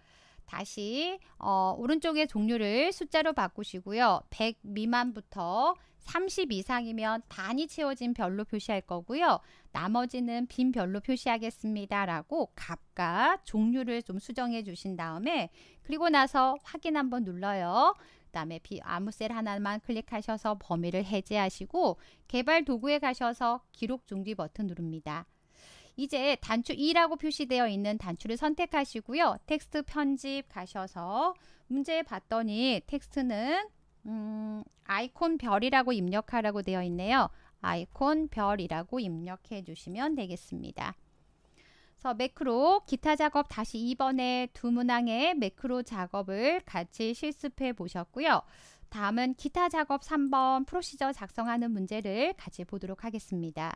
다시 어, 오른쪽의 종류를 숫자로 바꾸시고요. 100 미만부터 30 이상이면 단이 채워진 별로 표시할 거고요. 나머지는 빈 별로 표시하겠습니다. 라고 값과 종류를 좀 수정해 주신 다음에 그리고 나서 확인 한번 눌러요. 그 다음에 아무 셀 하나만 클릭하셔서 범위를 해제하시고 개발 도구에 가셔서 기록 중기 버튼 누릅니다. 이제 단추 2라고 e 표시되어 있는 단추를 선택하시고요. 텍스트 편집 가셔서 문제 봤더니 텍스트는 음, 아이콘 별이라고 입력하라고 되어 있네요. 아이콘 별이라고 입력해 주시면 되겠습니다. 그래서 매크로 기타 작업 다시 2번에 두 문항의 매크로 작업을 같이 실습해 보셨고요. 다음은 기타 작업 3번 프로시저 작성하는 문제를 같이 보도록 하겠습니다.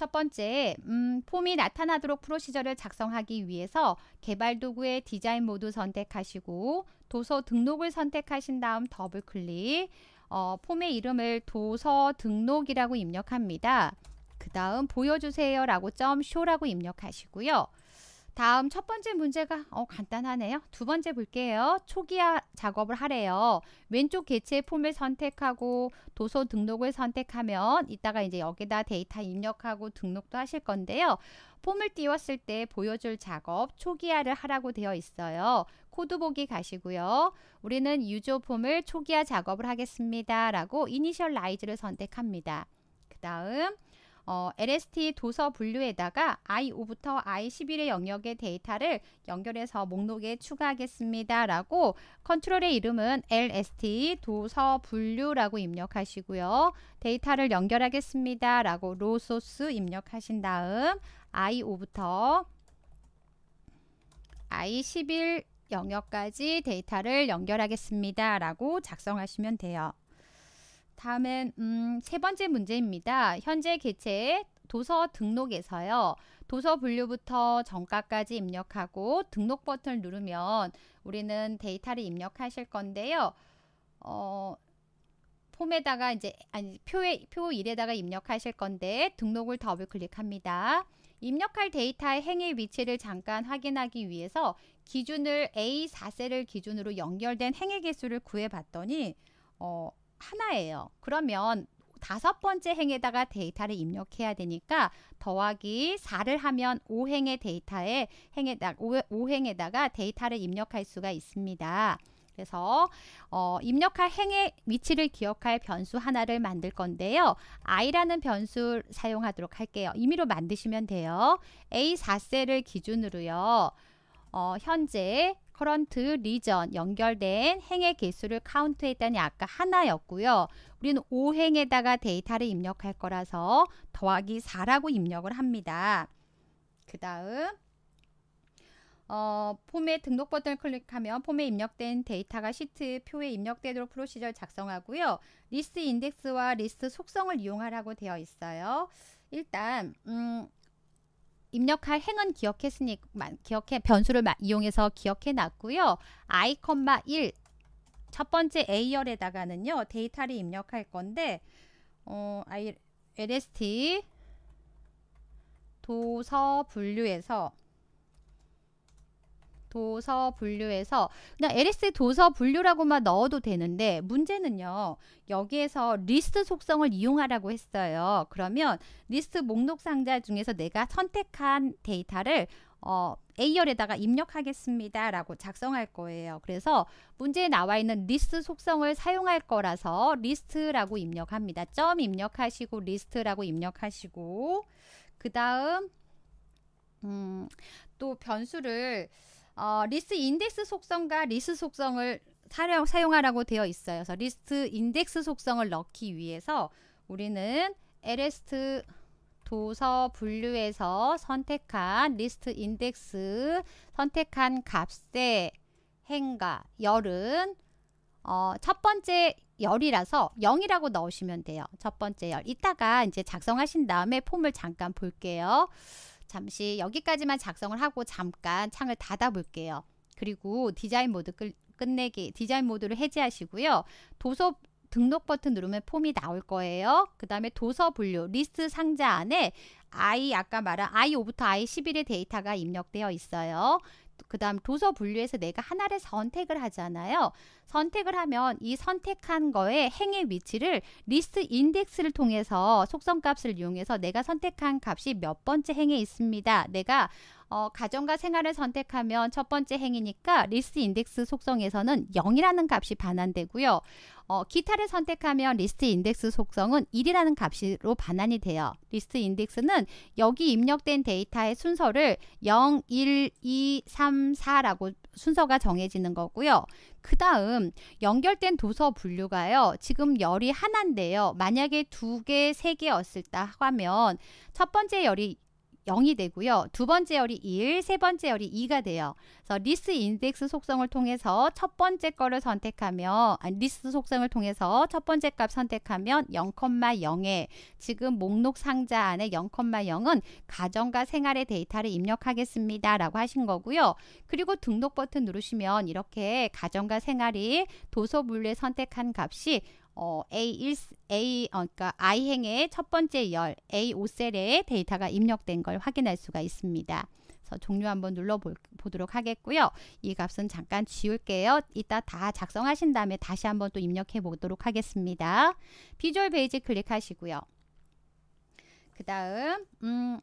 첫 번째, 음, 폼이 나타나도록 프로시저를 작성하기 위해서 개발 도구의 디자인 모드 선택하시고 도서 등록을 선택하신 다음 더블 클릭, 어, 폼의 이름을 도서 등록이라고 입력합니다. 그 다음 보여주세요 라고 점 쇼라고 입력하시고요. 다음 첫 번째 문제가 어, 간단하네요. 두 번째 볼게요. 초기화 작업을 하래요. 왼쪽 개체 폼을 선택하고 도서 등록을 선택하면 이따가 이제 여기다 데이터 입력하고 등록도 하실 건데요. 폼을 띄웠을 때 보여줄 작업 초기화를 하라고 되어 있어요. 코드 보기 가시고요. 우리는 유저 폼을 초기화 작업을 하겠습니다. 라고 이니셜라이즈를 선택합니다. 그 다음 어, LST 도서 분류에다가 I5부터 I11의 영역의 데이터를 연결해서 목록에 추가하겠습니다. 라고 컨트롤의 이름은 LST 도서 분류라고 입력하시고요. 데이터를 연결하겠습니다. 라고 로 소스 입력하신 다음 I5부터 I11 영역까지 데이터를 연결하겠습니다. 라고 작성하시면 돼요. 다음엔 음, 세 번째 문제입니다. 현재 개체의 도서 등록에서요. 도서 분류부터 정가까지 입력하고 등록 버튼을 누르면 우리는 데이터를 입력하실 건데요. 어, 폼에다가 이제 아니 표에 표 1에다가 입력하실 건데 등록을 더블 클릭합니다. 입력할 데이터의 행의 위치를 잠깐 확인하기 위해서 기준을 A4셀을 기준으로 연결된 행의 개수를 구해 봤더니 어, 하나예요. 그러면 다섯 번째 행에다가 데이터를 입력해야 되니까 더하기 4를 하면 5행의 데이터에 행에다 5행에다가 데이터를 입력할 수가 있습니다. 그래서 어, 입력할 행의 위치를 기억할 변수 하나를 만들 건데요. i라는 변수 사용하도록 할게요. 임의로 만드시면 돼요. A4셀을 기준으로요. 어, 현재 커런트 리전 연결된 행의 개수를 카운트했다니 아까 하나였고요. 우리는 5행에다가 데이터를 입력할 거라서 더하기 4라고 입력을 합니다. 그 다음 어, 폼에 등록 버튼을 클릭하면 폼에 입력된 데이터가 시트 표에 입력되도록 프로시저를 작성하고요. 리스트 인덱스와 리스트 속성을 이용하라고 되어 있어요. 일단 음, 입력할 행은 기억했으니 기억해 변수를 이용해서 기억해 놨고요. i, 1첫 번째 A열에다가는요. 데이터를 입력할 건데 어, I, lst 도서 분류에서 도서 분류에서 그냥 LS 도서 분류라고만 넣어도 되는데 문제는요. 여기에서 리스트 속성을 이용하라고 했어요. 그러면 리스트 목록 상자 중에서 내가 선택한 데이터를 어, A열에다가 입력하겠습니다. 라고 작성할 거예요. 그래서 문제에 나와 있는 리스트 속성을 사용할 거라서 리스트라고 입력합니다. 점 입력하시고 리스트라고 입력하시고 그 다음 음, 또 변수를 어, 리스 인덱스 속성과 리스 속성을 사용, 사용하라고 되어 있어요. 그래서 리스트 인덱스 속성을 넣기 위해서 우리는 l s 도서 분류에서 선택한 리스트 인덱스 선택한 값의 행과 열은 어, 첫 번째 열이라서 0이라고 넣으시면 돼요. 첫 번째 열. 이따가 이제 작성하신 다음에 폼을 잠깐 볼게요. 잠시 여기까지만 작성을 하고 잠깐 창을 닫아 볼게요. 그리고 디자인 모드 끌, 끝내기 디자인 모드를 해제하시고요. 도서 등록 버튼 누르면 폼이 나올 거예요. 그 다음에 도서 분류 리스트 상자 안에 I 아까 말한 I5부터 I11의 데이터가 입력되어 있어요. 그다음 도서 분류에서 내가 하나를 선택을 하잖아요. 선택을 하면 이 선택한 거에 행의 위치를 리스트 인덱스를 통해서 속성값을 이용해서 내가 선택한 값이 몇 번째 행에 있습니다. 내가 어, 가정과 생활을 선택하면 첫 번째 행이니까 리스트 인덱스 속성에서는 0이라는 값이 반환되고요. 어, 기타를 선택하면 리스트 인덱스 속성은 1이라는 값으로 반환이 돼요. 리스트 인덱스는 여기 입력된 데이터의 순서를 0, 1, 2, 3, 4라고 순서가 정해지는 거고요. 그 다음 연결된 도서 분류가요. 지금 열이 하나인데요. 만약에 두 개, 세 개였을 때 하면 첫 번째 열이 0이 되고요. 두 번째 열이 1, 세 번째 열이 2가 돼요. 그래서 리스 인덱스 속성을 통해서 첫 번째 거를 선택하면 아니, 리스 속성을 통해서 첫 번째 값 선택하면 0,0에 지금 목록 상자 안에 0,0은 가정과 생활의 데이터를 입력하겠습니다. 라고 하신 거고요. 그리고 등록 버튼 누르시면 이렇게 가정과 생활이 도서분류에 선택한 값이 어, A1, A, 어, 그러니까 I행의 첫 번째 열, A5셀에 데이터가 입력된 걸 확인할 수가 있습니다. 그래서 종료 한번 눌러보도록 하겠고요. 이 값은 잠깐 지울게요. 이따 다 작성하신 다음에 다시 한번 또 입력해 보도록 하겠습니다. 비주얼 베이지 클릭하시고요. 그 다음 음,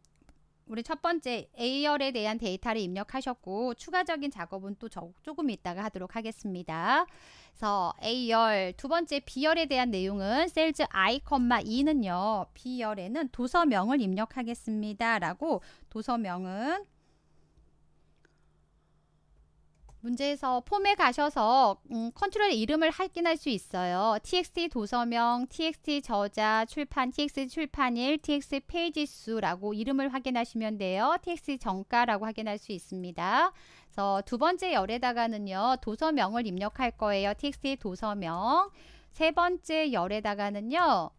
우리 첫 번째 A열에 대한 데이터를 입력하셨고 추가적인 작업은 또 저, 조금 있다가 하도록 하겠습니다. 그래서 A열 두 번째 B열에 대한 내용은 셀즈 I, 2는요. B열에는 도서명을 입력하겠습니다. 라고 도서명은 문제에서 폼에 가셔서 음, 컨트롤 이름을 확인할 수 있어요. txt 도서명, txt 저자, 출판, txt 출판일, txt 페이지 수라고 이름을 확인하시면 돼요. txt 정가라고 확인할 수 있습니다. 그래서 두 번째 열에다가는요. 도서명을 입력할 거예요. txt 도서명. 세 번째 열에다가는요.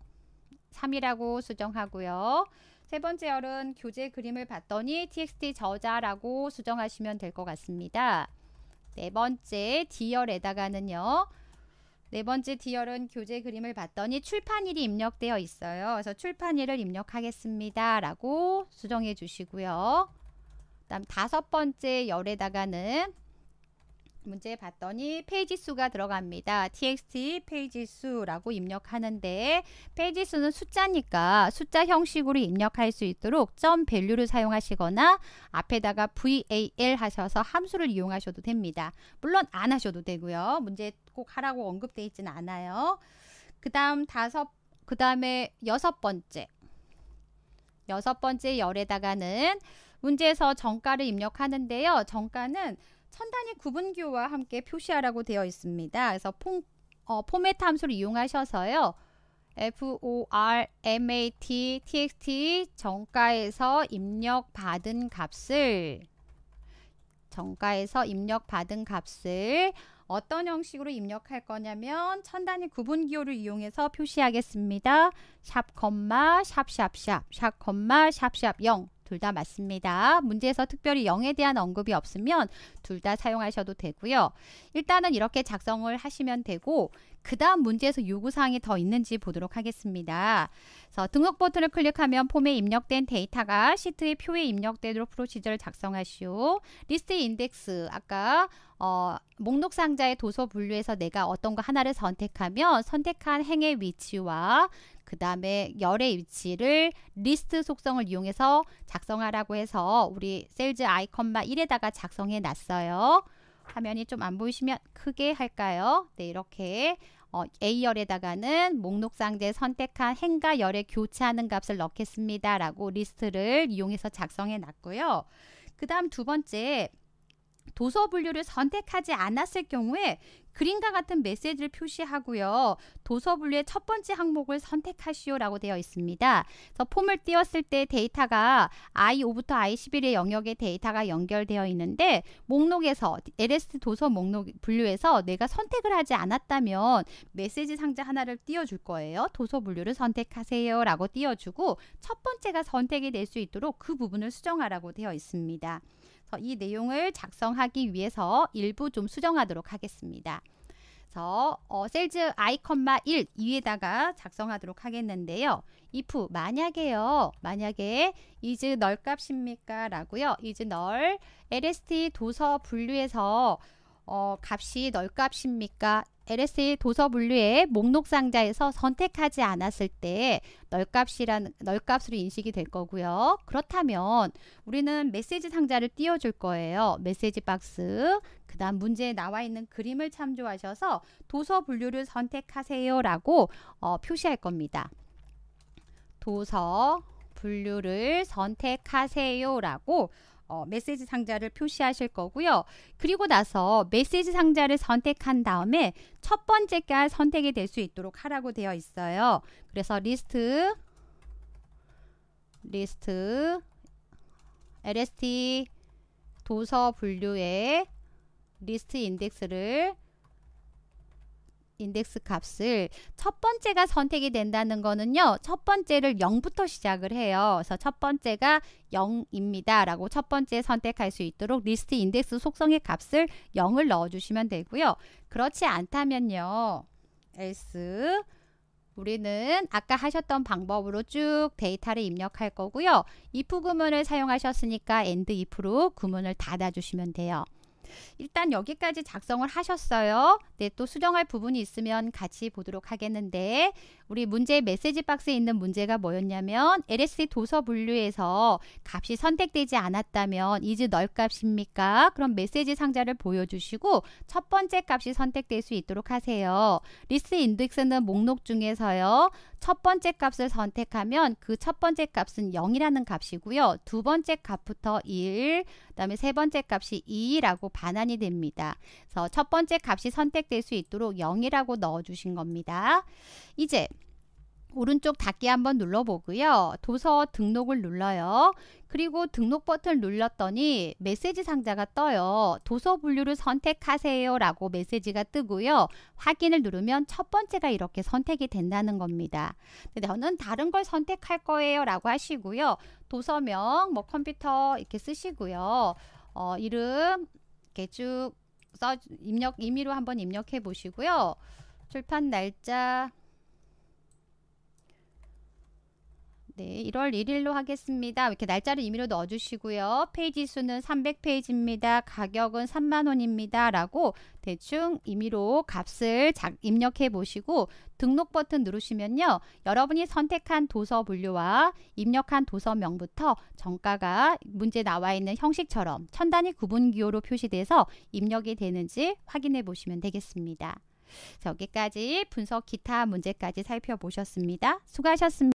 3이라고 수정하고요. 세 번째 열은 교재 그림을 봤더니 txt 저자라고 수정하시면 될 것 같습니다. 네 번째 D열에다가는요. 네 번째 D열은 교재 그림을 봤더니 출판일이 입력되어 있어요. 그래서 출판일을 입력하겠습니다. 라고 수정해 주시고요. 그 다음 다섯 번째 열에다가는 문제 봤더니 페이지 수가 들어갑니다. txt 페이지 수라고 입력하는데 페이지 수는 숫자니까 숫자 형식으로 입력할 수 있도록 점 밸류를 사용하시거나 앞에다가 val 하셔서 함수를 이용하셔도 됩니다. 물론 안 하셔도 되고요. 문제 꼭 하라고 언급되어 있지는 않아요. 그 다음 다섯 그 다음에 여섯 번째 여섯 번째 열에다가는 문제에서 정가를 입력하는데요. 정가는 천단위구분기호와 함께 표시하라고 되어 있습니다. 그래서 폼, 어, 포맷 함수를 이용하셔서요. format txt 정가에서 입력받은 값을 정가에서 입력받은 값을 어떤 형식으로 입력할 거냐면 천 단위 구분 기호를 이용해서 표시하겠습니다. 샵, 콤마, 샵, 샵, 샵, 샵, 콤마, 샵, 샵, 0 둘다 맞습니다. 문제에서 특별히 0에 대한 언급이 없으면 둘 다 사용하셔도 되고요. 일단은 이렇게 작성을 하시면 되고 그 다음 문제에서 요구사항이 더 있는지 보도록 하겠습니다. 그래서 등록 버튼을 클릭하면 폼에 입력된 데이터가 시트의 표에 입력되도록 프로시저를 작성하시오. 리스트 인덱스 아까 어, 목록 상자의 도서 분류에서 내가 어떤 거 하나를 선택하면 선택한 행의 위치와 그 다음에 열의 위치를 리스트 속성을 이용해서 작성하라고 해서 우리 셀즈 아이콘마 1에다가 작성해 놨어요. 화면이 좀 안 보이시면 크게 할까요? 네, 이렇게 어, A열에다가는 목록상자에 선택한 행과 열에 교차하는 값을 넣겠습니다. 라고 리스트를 이용해서 작성해 놨고요. 그 다음 두 번째 도서 분류를 선택하지 않았을 경우에 그림과 같은 메시지를 표시하고요. 도서 분류의 첫 번째 항목을 선택하시오라고 되어 있습니다. 그래서 폼을 띄웠을 때 데이터가 I5부터 I11의 영역의 데이터가 연결되어 있는데 목록에서 LS 도서 목록 분류에서 내가 선택을 하지 않았다면 메시지 상자 하나를 띄워줄 거예요. 도서 분류를 선택하세요라고 띄워주고 첫 번째가 선택이 될 수 있도록 그 부분을 수정하라고 되어 있습니다. 그래서 이 내용을 작성하기 위해서 일부 좀 수정하도록 하겠습니다. 그래서 어, 셀즈 아1 2에다가 작성하도록 하겠는데요. if 만약에요. 만약에 is 널 값입니까? 라고요. is 널 lst 도서 분류에서 어, 값이 널값입니까? LSA 도서 분류의 목록 상자에서 선택하지 않았을 때 널값이라는 널값으로 인식이 될 거고요. 그렇다면 우리는 메시지 상자를 띄워줄 거예요. 메시지 박스. 그다음 문제에 나와 있는 그림을 참조하셔서 도서 분류를 선택하세요라고 어, 표시할 겁니다. 도서 분류를 선택하세요라고 어, 메시지 상자를 표시하실 거고요. 그리고 나서 메시지 상자를 선택한 다음에 첫 번째 가 선택이 될 수 있도록 하라고 되어 있어요. 그래서 리스트 리스트 LST 도서 분류에 리스트 인덱스를 인덱스 값을 첫 번째가 선택이 된다는 거는요. 첫 번째를 0부터 시작을 해요. 그래서 첫 번째가 0입니다. 라고 첫 번째 선택할 수 있도록 리스트 인덱스 속성의 값을 0을 넣어주시면 되고요. 그렇지 않다면요. else 우리는 아까 하셨던 방법으로 쭉 데이터를 입력할 거고요. if 구문을 사용하셨으니까 and if로 구문을 닫아주시면 돼요. 일단 여기까지 작성을 하셨어요. 네, 또 수정할 부분이 있으면 같이 보도록 하겠는데 우리 문제 메시지 박스에 있는 문제가 뭐였냐면 LSD 도서 분류에서 값이 선택되지 않았다면 이즈 널 값입니까? 그럼 메시지 상자를 보여주시고 첫 번째 값이 선택될 수 있도록 하세요. 리스 인덱스는 목록 중에서요. 첫 번째 값을 선택하면 그 첫 번째 값은 0이라는 값이고요. 두 번째 값부터 1, 그다음에 세 번째 값이 2라고 반환이 됩니다. 그래서 첫 번째 값이 선택될 수 있도록 0이라고 넣어 주신 겁니다. 이제 오른쪽 닫기 한번 눌러보고요. 도서 등록을 눌러요. 그리고 등록 버튼을 눌렀더니 메시지 상자가 떠요. 도서 분류를 선택하세요 라고 메시지가 뜨고요. 확인을 누르면 첫 번째가 이렇게 선택이 된다는 겁니다. 저는 다른 걸 선택할 거예요 라고 하시고요. 도서명, 뭐 컴퓨터 이렇게 쓰시고요. 어, 이름 이렇게 쭉 써, 입력, 임의로 한번 입력해 보시고요. 출판 날짜, 네, 1월 1일로 하겠습니다. 이렇게 날짜를 임의로 넣어주시고요. 페이지 수는 300페이지입니다. 가격은 3만원입니다. 라고 대충 임의로 값을 입력해 보시고 등록 버튼 누르시면요. 여러분이 선택한 도서 분류와 입력한 도서명부터 정가가 문제 나와 있는 형식처럼 천 단위 구분기호로 표시돼서 입력이 되는지 확인해 보시면 되겠습니다. 자, 여기까지 분석 기타 문제까지 살펴보셨습니다. 수고하셨습니다.